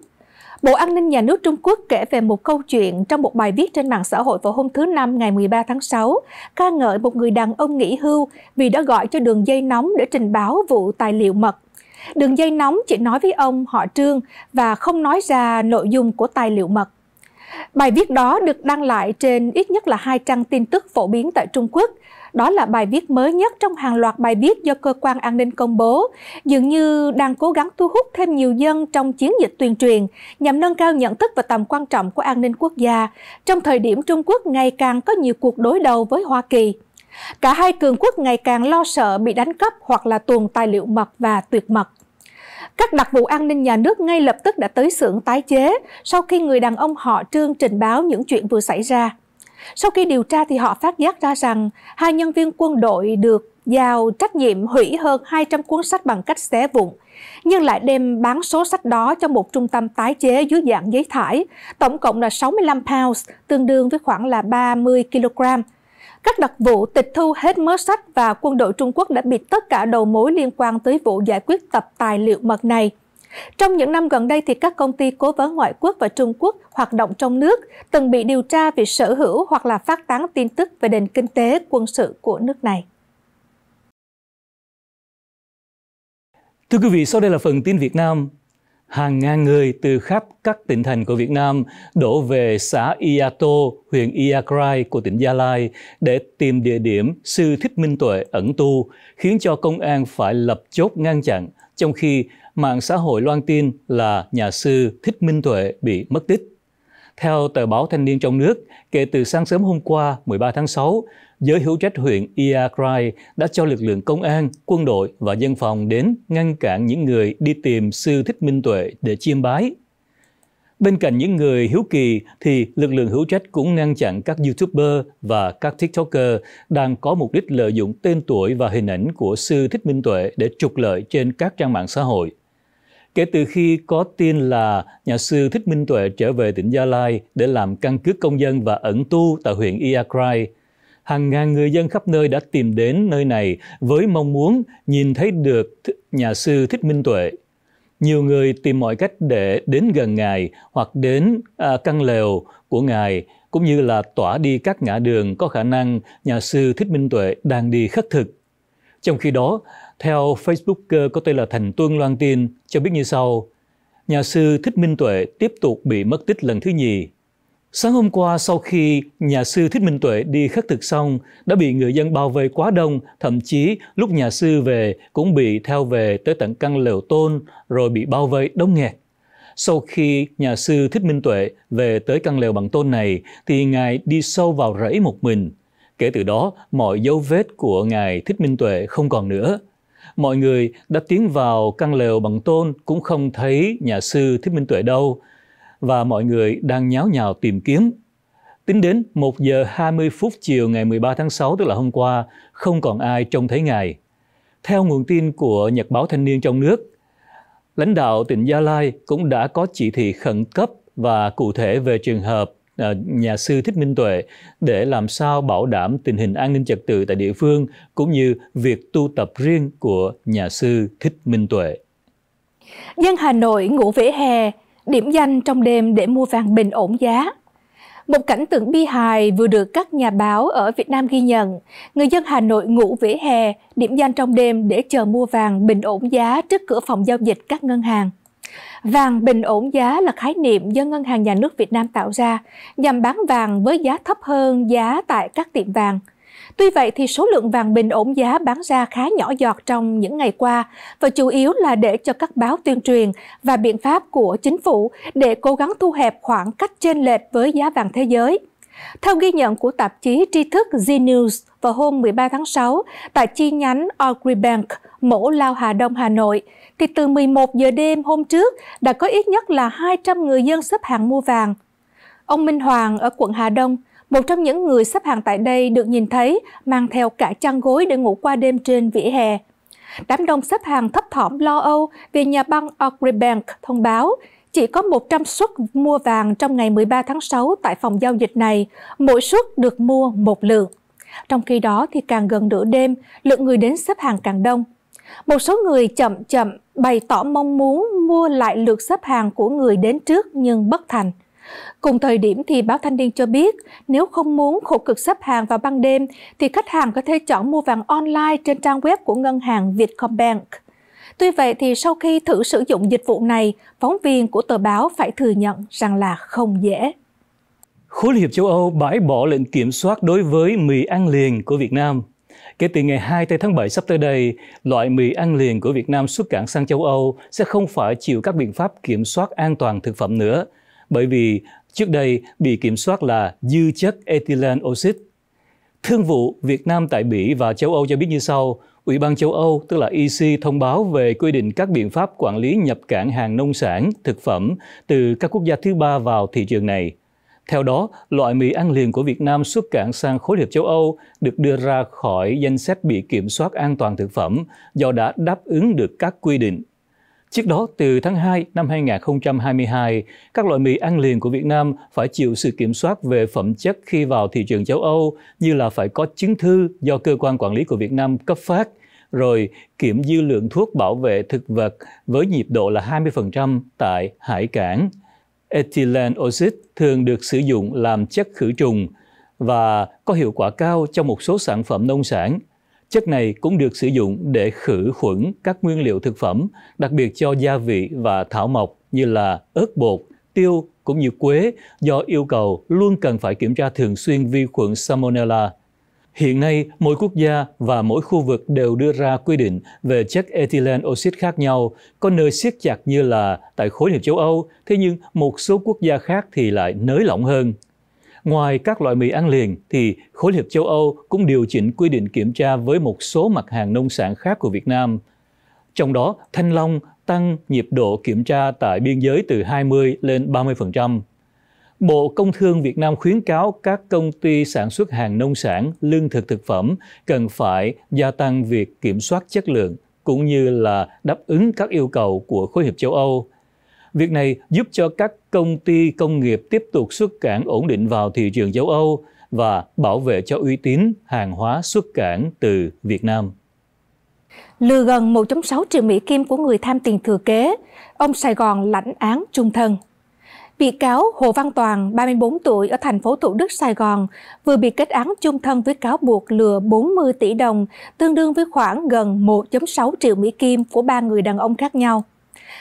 Bộ An ninh Nhà nước Trung Quốc kể về một câu chuyện trong một bài viết trên mạng xã hội vào hôm thứ Năm ngày 13 tháng 6, ca ngợi một người đàn ông nghỉ hưu vì đã gọi cho đường dây nóng để trình báo vụ tài liệu mật Đường dây nóng chỉ nói với ông họ Trương và không nói ra nội dung của tài liệu mật. Bài viết đó được đăng lại trên ít nhất là hai trang tin tức phổ biến tại Trung Quốc. Đó là bài viết mới nhất trong hàng loạt bài viết do cơ quan an ninh công bố, dường như đang cố gắng thu hút thêm nhiều dân trong chiến dịch tuyên truyền nhằm nâng cao nhận thức và tầm quan trọng của an ninh quốc gia trong thời điểm Trung Quốc ngày càng có nhiều cuộc đối đầu với Hoa Kỳ. Cả hai cường quốc ngày càng lo sợ bị đánh cắp hoặc là tuồn tài liệu mật và tuyệt mật. Các đặc vụ an ninh nhà nước ngay lập tức đã tới xưởng tái chế sau khi người đàn ông họ Trương trình báo những chuyện vừa xảy ra. Sau khi điều tra thì họ phát giác ra rằng hai nhân viên quân đội được giao trách nhiệm hủy hơn 200 cuốn sách bằng cách xé vụn, nhưng lại đem bán số sách đó cho một trung tâm tái chế dưới dạng giấy thải, tổng cộng là 65 pounds, tương đương với khoảng là 30 kg các đặc vụ tịch thu hết mớ sách và quân đội Trung Quốc đã bịt tất cả đầu mối liên quan tới vụ giải quyết tập tài liệu mật này. Trong những năm gần đây thì các công ty cố vấn ngoại quốc và Trung Quốc hoạt động trong nước từng bị điều tra vì sở hữu hoặc là phát tán tin tức về nền kinh tế quân sự của nước này. Thưa quý vị, sau đây là phần tin Việt Nam hàng ngàn người từ khắp các tỉnh thành của Việt Nam đổ về xã Iato, huyện Iakrai của tỉnh Gia Lai để tìm địa điểm sư Thích Minh Tuệ ẩn tu, khiến cho công an phải lập chốt ngăn chặn, trong khi mạng xã hội loan tin là nhà sư Thích Minh Tuệ bị mất tích. Theo tờ báo Thanh niên trong nước, kể từ sáng sớm hôm qua 13 tháng 6, giới hữu trách huyện Iagrai đã cho lực lượng công an, quân đội và dân phòng đến ngăn cản những người đi tìm sư Thích Minh Tuệ để chiêm bái. Bên cạnh những người hiếu kỳ thì lực lượng hữu trách cũng ngăn chặn các YouTuber và các TikToker đang có mục đích lợi dụng tên tuổi và hình ảnh của sư Thích Minh Tuệ để trục lợi trên các trang mạng xã hội. Kể từ khi có tin là nhà sư Thích Minh Tuệ trở về tỉnh Gia Lai để làm căn cước công dân và ẩn tu tại huyện Iagrai, hàng ngàn người dân khắp nơi đã tìm đến nơi này với mong muốn nhìn thấy được nhà sư Thích Minh Tuệ. Nhiều người tìm mọi cách để đến gần Ngài hoặc đến à, căn lều của Ngài cũng như là tỏa đi các ngã đường có khả năng nhà sư Thích Minh Tuệ đang đi khất thực. Trong khi đó, theo Facebooker có tên là Thành Tuân loan tin cho biết như sau, nhà sư Thích Minh Tuệ tiếp tục bị mất tích lần thứ nhì Sáng hôm qua, sau khi nhà sư Thích Minh Tuệ đi khắc thực xong, đã bị người dân bao vây quá đông, thậm chí lúc nhà sư về cũng bị theo về tới tận căn lều tôn, rồi bị bao vây đông nghẹt. Sau khi nhà sư Thích Minh Tuệ về tới căn lều bằng tôn này, thì Ngài đi sâu vào rẫy một mình. Kể từ đó, mọi dấu vết của Ngài Thích Minh Tuệ không còn nữa. Mọi người đã tiến vào căn lều bằng tôn cũng không thấy nhà sư Thích Minh Tuệ đâu, và mọi người đang nháo nhào tìm kiếm. Tính đến 1 giờ 20 phút chiều ngày 13 tháng 6, tức là hôm qua, không còn ai trông thấy Ngài. Theo nguồn tin của Nhật báo Thanh niên trong nước, lãnh đạo tỉnh Gia Lai cũng đã có chỉ thị khẩn cấp và cụ thể về trường hợp à, nhà sư Thích Minh Tuệ để làm sao bảo đảm tình hình an ninh trật tự tại địa phương cũng như việc tu tập riêng của nhà sư Thích Minh Tuệ. Dân Hà Nội ngủ vỉa hè điểm danh trong đêm để mua vàng bình ổn giá. Một cảnh tượng bi hài vừa được các nhà báo ở Việt Nam ghi nhận. Người dân Hà Nội ngủ vỉa hè, điểm danh trong đêm để chờ mua vàng bình ổn giá trước cửa phòng giao dịch các ngân hàng. Vàng bình ổn giá là khái niệm do Ngân hàng Nhà nước Việt Nam tạo ra nhằm bán vàng với giá thấp hơn giá tại các tiệm vàng – Tuy vậy thì số lượng vàng bình ổn giá bán ra khá nhỏ giọt trong những ngày qua và chủ yếu là để cho các báo tuyên truyền và biện pháp của chính phủ để cố gắng thu hẹp khoảng cách chênh lệch với giá vàng thế giới. Theo ghi nhận của tạp chí tri thức Z-News vào hôm 13 tháng 6 tại chi nhánh Agribank, Mẫu Lao Hà Đông, Hà Nội, thì từ 11 giờ đêm hôm trước đã có ít nhất là 200 người dân xếp hàng mua vàng. Ông Minh Hoàng ở quận Hà Đông một trong những người xếp hàng tại đây được nhìn thấy mang theo cả chăn gối để ngủ qua đêm trên vỉa hè. Đám đông xếp hàng thấp thỏm lo âu vì nhà băng Agribank thông báo chỉ có 100 suất mua vàng trong ngày 13 tháng 6 tại phòng giao dịch này, mỗi suất được mua một lượng. Trong khi đó thì càng gần nửa đêm, lượng người đến xếp hàng càng đông. Một số người chậm chậm bày tỏ mong muốn mua lại lượt xếp hàng của người đến trước nhưng bất thành. Cùng thời điểm thì báo Thanh niên cho biết, nếu không muốn khổ cực xếp hàng vào ban đêm thì khách hàng có thể chọn mua vàng online trên trang web của ngân hàng Vietcombank. Tuy vậy thì sau khi thử sử dụng dịch vụ này, phóng viên của tờ báo phải thừa nhận rằng là không dễ. Khối Liên hiệp châu Âu bãi bỏ lệnh kiểm soát đối với mì ăn liền của Việt Nam. Kể từ ngày 2 tháng 7 sắp tới đây, loại mì ăn liền của Việt Nam xuất cảng sang châu Âu sẽ không phải chịu các biện pháp kiểm soát an toàn thực phẩm nữa, bởi vì trước đây bị kiểm soát là dư chất ethylene oxide. Thương vụ Việt Nam tại Bỉ và châu Âu cho biết như sau, Ủy ban châu Âu, tức là EC, thông báo về quy định các biện pháp quản lý nhập cảng hàng nông sản, thực phẩm từ các quốc gia thứ ba vào thị trường này. Theo đó, loại mì ăn liền của Việt Nam xuất cảng sang khối hiệp châu Âu được đưa ra khỏi danh sách bị kiểm soát an toàn thực phẩm do đã đáp ứng được các quy định. Trước đó, từ tháng 2 năm 2022, các loại mì ăn liền của Việt Nam phải chịu sự kiểm soát về phẩm chất khi vào thị trường châu Âu, như là phải có chứng thư do cơ quan quản lý của Việt Nam cấp phát, rồi kiểm dư lượng thuốc bảo vệ thực vật với nhiệt độ là 20% tại hải cảng. Ethylene oxide thường được sử dụng làm chất khử trùng và có hiệu quả cao trong một số sản phẩm nông sản Chất này cũng được sử dụng để khử khuẩn các nguyên liệu thực phẩm, đặc biệt cho gia vị và thảo mộc như là ớt bột, tiêu cũng như quế do yêu cầu luôn cần phải kiểm tra thường xuyên vi khuẩn Salmonella. Hiện nay, mỗi quốc gia và mỗi khu vực đều đưa ra quy định về chất ethylene oxit khác nhau, có nơi siết chặt như là tại khối hiệp châu Âu, thế nhưng một số quốc gia khác thì lại nới lỏng hơn. Ngoài các loại mì ăn liền thì khối hiệp châu Âu cũng điều chỉnh quy định kiểm tra với một số mặt hàng nông sản khác của Việt Nam. Trong đó, thanh long tăng nhiệt độ kiểm tra tại biên giới từ 20 lên 30%. Bộ Công Thương Việt Nam khuyến cáo các công ty sản xuất hàng nông sản, lương thực thực phẩm cần phải gia tăng việc kiểm soát chất lượng cũng như là đáp ứng các yêu cầu của khối hiệp châu Âu Việc này giúp cho các công ty công nghiệp tiếp tục xuất cảng ổn định vào thị trường châu Âu và bảo vệ cho uy tín hàng hóa xuất cảng từ Việt Nam. Lừa gần 1.6 triệu Mỹ Kim của người tham tiền thừa kế, ông Sài Gòn lãnh án trung thân. Bị cáo Hồ Văn Toàn, 34 tuổi ở thành phố Thủ Đức, Sài Gòn, vừa bị kết án chung thân với cáo buộc lừa 40 tỷ đồng, tương đương với khoảng gần 1.6 triệu Mỹ Kim của ba người đàn ông khác nhau.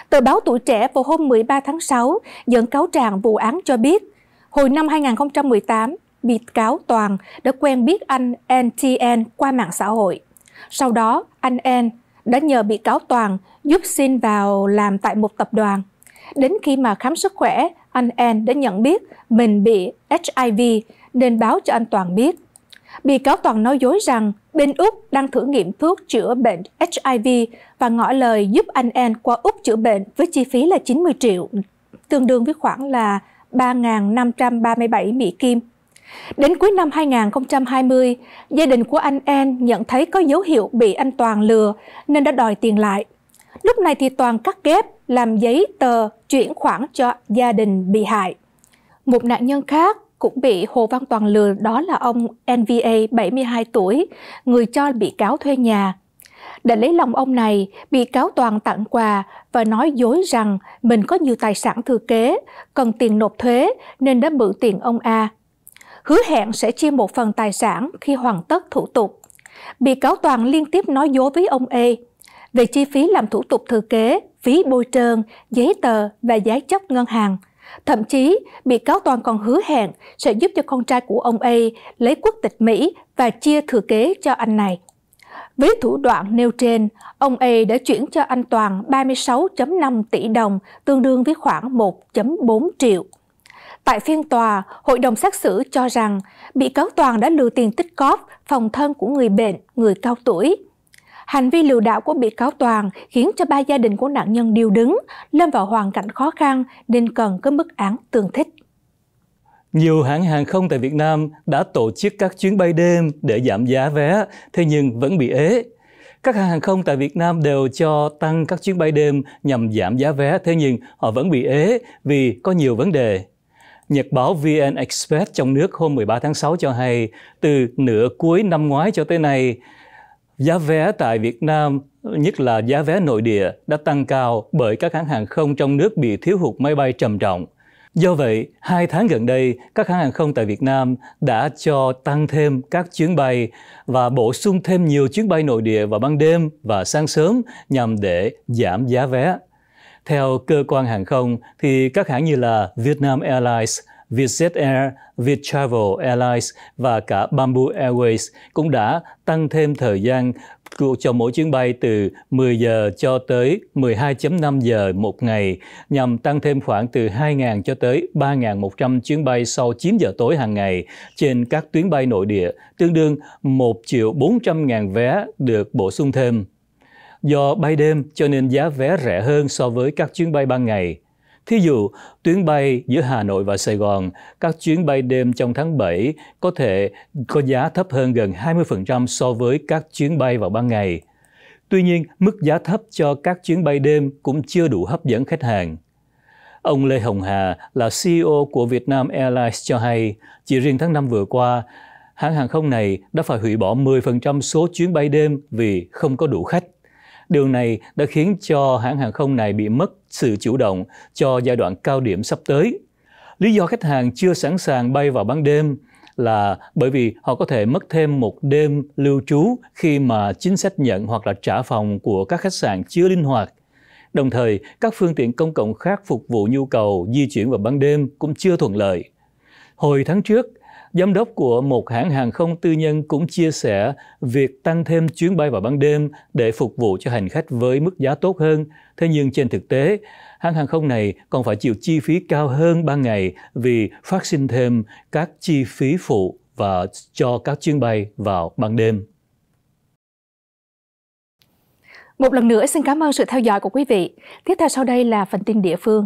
Tờ báo Tuổi Trẻ vào hôm 13 tháng 6 dẫn cáo trạng vụ án cho biết, hồi năm 2018, bị cáo Toàn đã quen biết anh NTN qua mạng xã hội. Sau đó, anh N đã nhờ bị cáo Toàn giúp xin vào làm tại một tập đoàn. Đến khi mà khám sức khỏe, anh N đã nhận biết mình bị HIV nên báo cho anh Toàn biết. Bị cáo Toàn nói dối rằng bên Úc đang thử nghiệm thuốc chữa bệnh HIV và ngỏ lời giúp anh An qua Úc chữa bệnh với chi phí là 90 triệu, tương đương với khoảng là 3.537 Mỹ Kim. Đến cuối năm 2020, gia đình của anh An nhận thấy có dấu hiệu bị anh Toàn lừa nên đã đòi tiền lại. Lúc này thì Toàn cắt ghép, làm giấy tờ chuyển khoản cho gia đình bị hại. Một nạn nhân khác cũng bị Hồ Văn Toàn lừa đó là ông NVA 72 tuổi, người cho bị cáo thuê nhà. Để lấy lòng ông này, bị cáo Toàn tặng quà và nói dối rằng mình có nhiều tài sản thừa kế, cần tiền nộp thuế nên đã mượn tiền ông A. Hứa hẹn sẽ chia một phần tài sản khi hoàn tất thủ tục. Bị cáo Toàn liên tiếp nói dối với ông A về chi phí làm thủ tục thừa kế, phí bôi trơn, giấy tờ và giá chấp ngân hàng – Thậm chí, bị cáo Toàn còn hứa hẹn sẽ giúp cho con trai của ông A lấy quốc tịch Mỹ và chia thừa kế cho anh này. Với thủ đoạn nêu trên, ông A đã chuyển cho anh Toàn 36.5 tỷ đồng, tương đương với khoảng 1.4 triệu. Tại phiên tòa, hội đồng xét xử cho rằng bị cáo Toàn đã lừa tiền tích cóp phòng thân của người bệnh, người cao tuổi. Hành vi lừa đảo của bị cáo Toàn khiến cho ba gia đình của nạn nhân điêu đứng, lâm vào hoàn cảnh khó khăn nên cần có mức án tương thích. Nhiều hãng hàng không tại Việt Nam đã tổ chức các chuyến bay đêm để giảm giá vé, thế nhưng vẫn bị ế. Các hãng hàng không tại Việt Nam đều cho tăng các chuyến bay đêm nhằm giảm giá vé, thế nhưng họ vẫn bị ế vì có nhiều vấn đề. Nhật báo VN Express trong nước hôm 13 tháng 6 cho hay, từ nửa cuối năm ngoái cho tới nay, Giá vé tại Việt Nam, nhất là giá vé nội địa, đã tăng cao bởi các hãng hàng không trong nước bị thiếu hụt máy bay trầm trọng. Do vậy, hai tháng gần đây, các hãng hàng không tại Việt Nam đã cho tăng thêm các chuyến bay và bổ sung thêm nhiều chuyến bay nội địa vào ban đêm và sáng sớm nhằm để giảm giá vé. Theo cơ quan hàng không, thì các hãng như là Vietnam Airlines – Vietjet Air, Viettravel Airlines và cả Bamboo Airways cũng đã tăng thêm thời gian cho mỗi chuyến bay từ 10 giờ cho tới 12.5 giờ một ngày nhằm tăng thêm khoảng từ 2.000 cho tới 3.100 chuyến bay sau 9 giờ tối hàng ngày trên các tuyến bay nội địa, tương đương 1 triệu 400 000 vé được bổ sung thêm. Do bay đêm cho nên giá vé rẻ hơn so với các chuyến bay ban ngày. Thí dụ, tuyến bay giữa Hà Nội và Sài Gòn, các chuyến bay đêm trong tháng 7 có thể có giá thấp hơn gần 20% so với các chuyến bay vào ban ngày. Tuy nhiên, mức giá thấp cho các chuyến bay đêm cũng chưa đủ hấp dẫn khách hàng. Ông Lê Hồng Hà là CEO của Vietnam Airlines cho hay, chỉ riêng tháng 5 vừa qua, hãng hàng không này đã phải hủy bỏ 10% số chuyến bay đêm vì không có đủ khách. Điều này đã khiến cho hãng hàng không này bị mất sự chủ động cho giai đoạn cao điểm sắp tới. Lý do khách hàng chưa sẵn sàng bay vào ban đêm là bởi vì họ có thể mất thêm một đêm lưu trú khi mà chính sách nhận hoặc là trả phòng của các khách sạn chưa linh hoạt. Đồng thời, các phương tiện công cộng khác phục vụ nhu cầu di chuyển vào ban đêm cũng chưa thuận lợi. Hồi tháng trước, giám đốc của một hãng hàng không tư nhân cũng chia sẻ việc tăng thêm chuyến bay vào ban đêm để phục vụ cho hành khách với mức giá tốt hơn. Thế nhưng trên thực tế, hãng hàng không này còn phải chịu chi phí cao hơn ban ngày vì phát sinh thêm các chi phí phụ và cho các chuyến bay vào ban đêm. Một lần nữa xin cảm ơn sự theo dõi của quý vị. Tiếp theo sau đây là phần tin địa phương.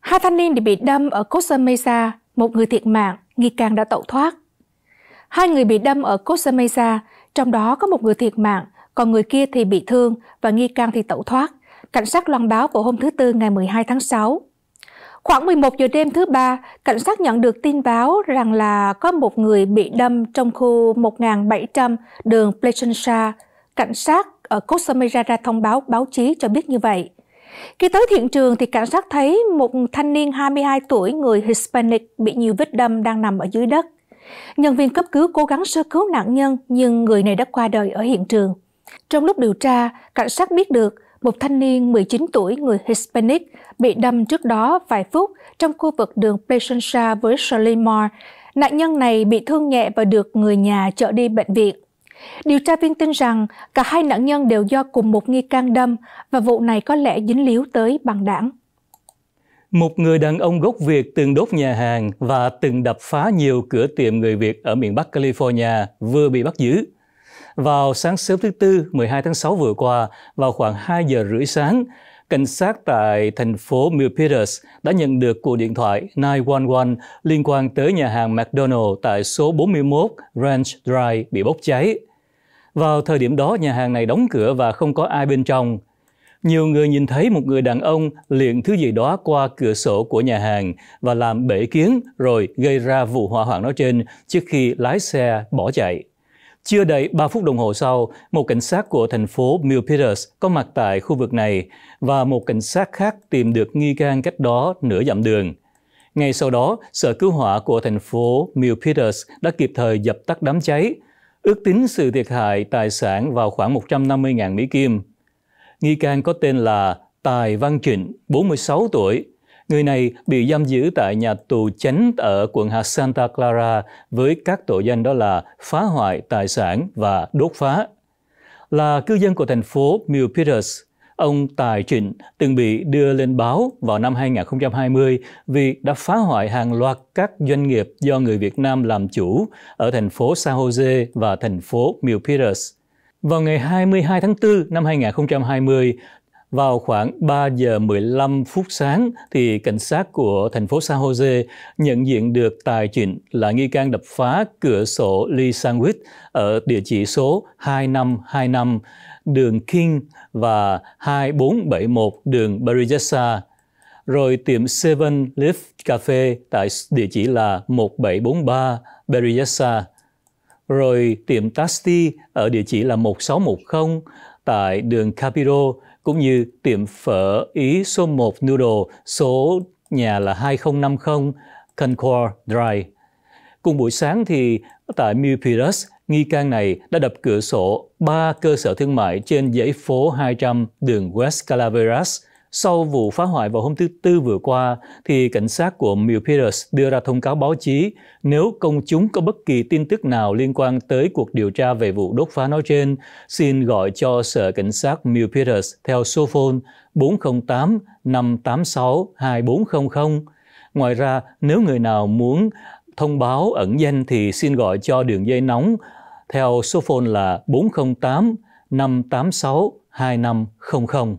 Hai thanh niên bị đâm ở Costa Mesa, một người thiệt mạng, nghi can đã tẩu thoát. Hai người bị đâm ở Costa Mesa, trong đó có một người thiệt mạng, còn người kia thì bị thương và nghi can thì tẩu thoát. Cảnh sát loan báo vào hôm thứ Tư ngày 12 tháng 6. Khoảng 11 giờ đêm thứ ba, cảnh sát nhận được tin báo rằng là có một người bị đâm trong khu 1700 đường Pleasantsa. Cảnh sát ở Costa Mesa ra thông báo báo chí cho biết như vậy. Khi tới hiện trường thì cảnh sát thấy một thanh niên 22 tuổi người Hispanic bị nhiều vết đâm đang nằm ở dưới đất. Nhân viên cấp cứu cố gắng sơ cứu nạn nhân nhưng người này đã qua đời ở hiện trường. Trong lúc điều tra, cảnh sát biết được một thanh niên 19 tuổi người Hispanic bị đâm trước đó vài phút trong khu vực đường Placentia với Shalimar. Nạn nhân này bị thương nhẹ và được người nhà chở đi bệnh viện. Điều tra viên tin rằng cả hai nạn nhân đều do cùng một nghi can đâm và vụ này có lẽ dính líu tới bằng đảng. Một người đàn ông gốc Việt từng đốt nhà hàng và từng đập phá nhiều cửa tiệm người Việt ở miền Bắc California vừa bị bắt giữ. Vào sáng sớm thứ Tư 12 tháng 6 vừa qua, vào khoảng 2 giờ rưỡi sáng, cảnh sát tại thành phố Milpitas đã nhận được cuộc điện thoại 911 liên quan tới nhà hàng McDonald's tại số 41 Ranch Drive bị bốc cháy. Vào thời điểm đó, nhà hàng này đóng cửa và không có ai bên trong. Nhiều người nhìn thấy một người đàn ông liệng thứ gì đó qua cửa sổ của nhà hàng và làm bể kiến rồi gây ra vụ hỏa hoạn nói trên trước khi lái xe bỏ chạy. Chưa đầy 3 phút đồng hồ sau, một cảnh sát của thành phố Mill có mặt tại khu vực này và một cảnh sát khác tìm được nghi can cách đó nửa dặm đường. Ngay sau đó, Sở Cứu hỏa của thành phố Mill đã kịp thời dập tắt đám cháy ước tính sự thiệt hại tài sản vào khoảng 150.000 Mỹ Kim. Nghi can có tên là Tài Văn Trịnh, 46 tuổi. Người này bị giam giữ tại nhà tù chánh ở quận hạt Santa Clara với các tội danh đó là phá hoại tài sản và đốt phá. Là cư dân của thành phố Milpitas, Ông Tài Trịnh từng bị đưa lên báo vào năm 2020 vì đã phá hoại hàng loạt các doanh nghiệp do người Việt Nam làm chủ ở thành phố San Jose và thành phố Milpitas. Vào ngày 22 tháng 4 năm 2020, vào khoảng 3 giờ 15 phút sáng thì cảnh sát của thành phố San Jose nhận diện được Tài Trịnh là nghi can đập phá cửa sổ Lee Sandwich ở địa chỉ số 2525 đường King và 2471 đường Barijessa, rồi tiệm Seven Leaf Cafe tại địa chỉ là 1743 Barijessa, rồi tiệm Tasty ở địa chỉ là 1610 tại đường Capiro, cũng như tiệm phở Ý số 1 Noodle, số nhà là 2050 Concord Drive. Cùng buổi sáng thì tại Milpiras nghi can này đã đập cửa sổ ba cơ sở thương mại trên dãy phố 200 đường West Calaveras. Sau vụ phá hoại vào hôm thứ Tư vừa qua, thì cảnh sát của Mill đưa ra thông cáo báo chí nếu công chúng có bất kỳ tin tức nào liên quan tới cuộc điều tra về vụ đốt phá nói trên, xin gọi cho Sở Cảnh sát Mill theo số phone 408 586 2400. Ngoài ra, nếu người nào muốn thông báo ẩn danh thì xin gọi cho đường dây nóng theo số phone là 408 586 2500.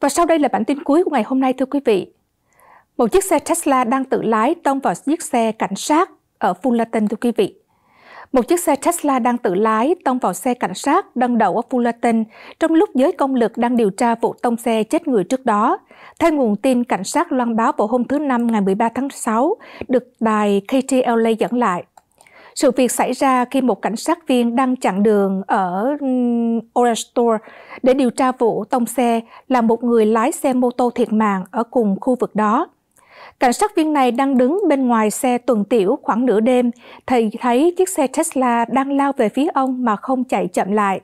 Và sau đây là bản tin cuối của ngày hôm nay thưa quý vị. Một chiếc xe Tesla đang tự lái tông vào chiếc xe cảnh sát ở Fullerton thưa quý vị. Một chiếc xe Tesla đang tự lái tông vào xe cảnh sát đâm đầu ở Fullerton trong lúc giới công lực đang điều tra vụ tông xe chết người trước đó. Theo nguồn tin, cảnh sát loan báo vào hôm thứ Năm ngày 13 tháng 6 được đài KTLA dẫn lại. Sự việc xảy ra khi một cảnh sát viên đang chặn đường ở Orange Store để điều tra vụ tông xe làm một người lái xe mô tô thiệt mạng ở cùng khu vực đó. Cảnh sát viên này đang đứng bên ngoài xe tuần tiểu khoảng nửa đêm thì thấy chiếc xe Tesla đang lao về phía ông mà không chạy chậm lại.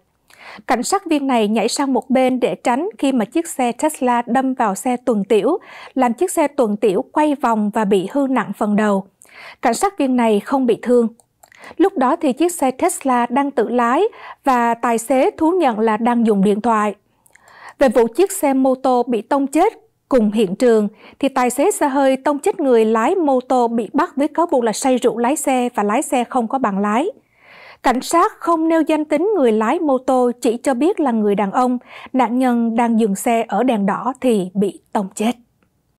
Cảnh sát viên này nhảy sang một bên để tránh khi mà chiếc xe Tesla đâm vào xe tuần tiểu, làm chiếc xe tuần tiểu quay vòng và bị hư nặng phần đầu. Cảnh sát viên này không bị thương. Lúc đó thì chiếc xe Tesla đang tự lái và tài xế thú nhận là đang dùng điện thoại. Về vụ chiếc xe mô tô bị tông chết cùng hiện trường thì tài xế xe hơi tông chết người lái mô tô bị bắt với cáo buộc là say rượu lái xe và lái xe không có bằng lái. Cảnh sát không nêu danh tính người lái mô tô chỉ cho biết là người đàn ông, nạn nhân đang dừng xe ở đèn đỏ thì bị tông chết.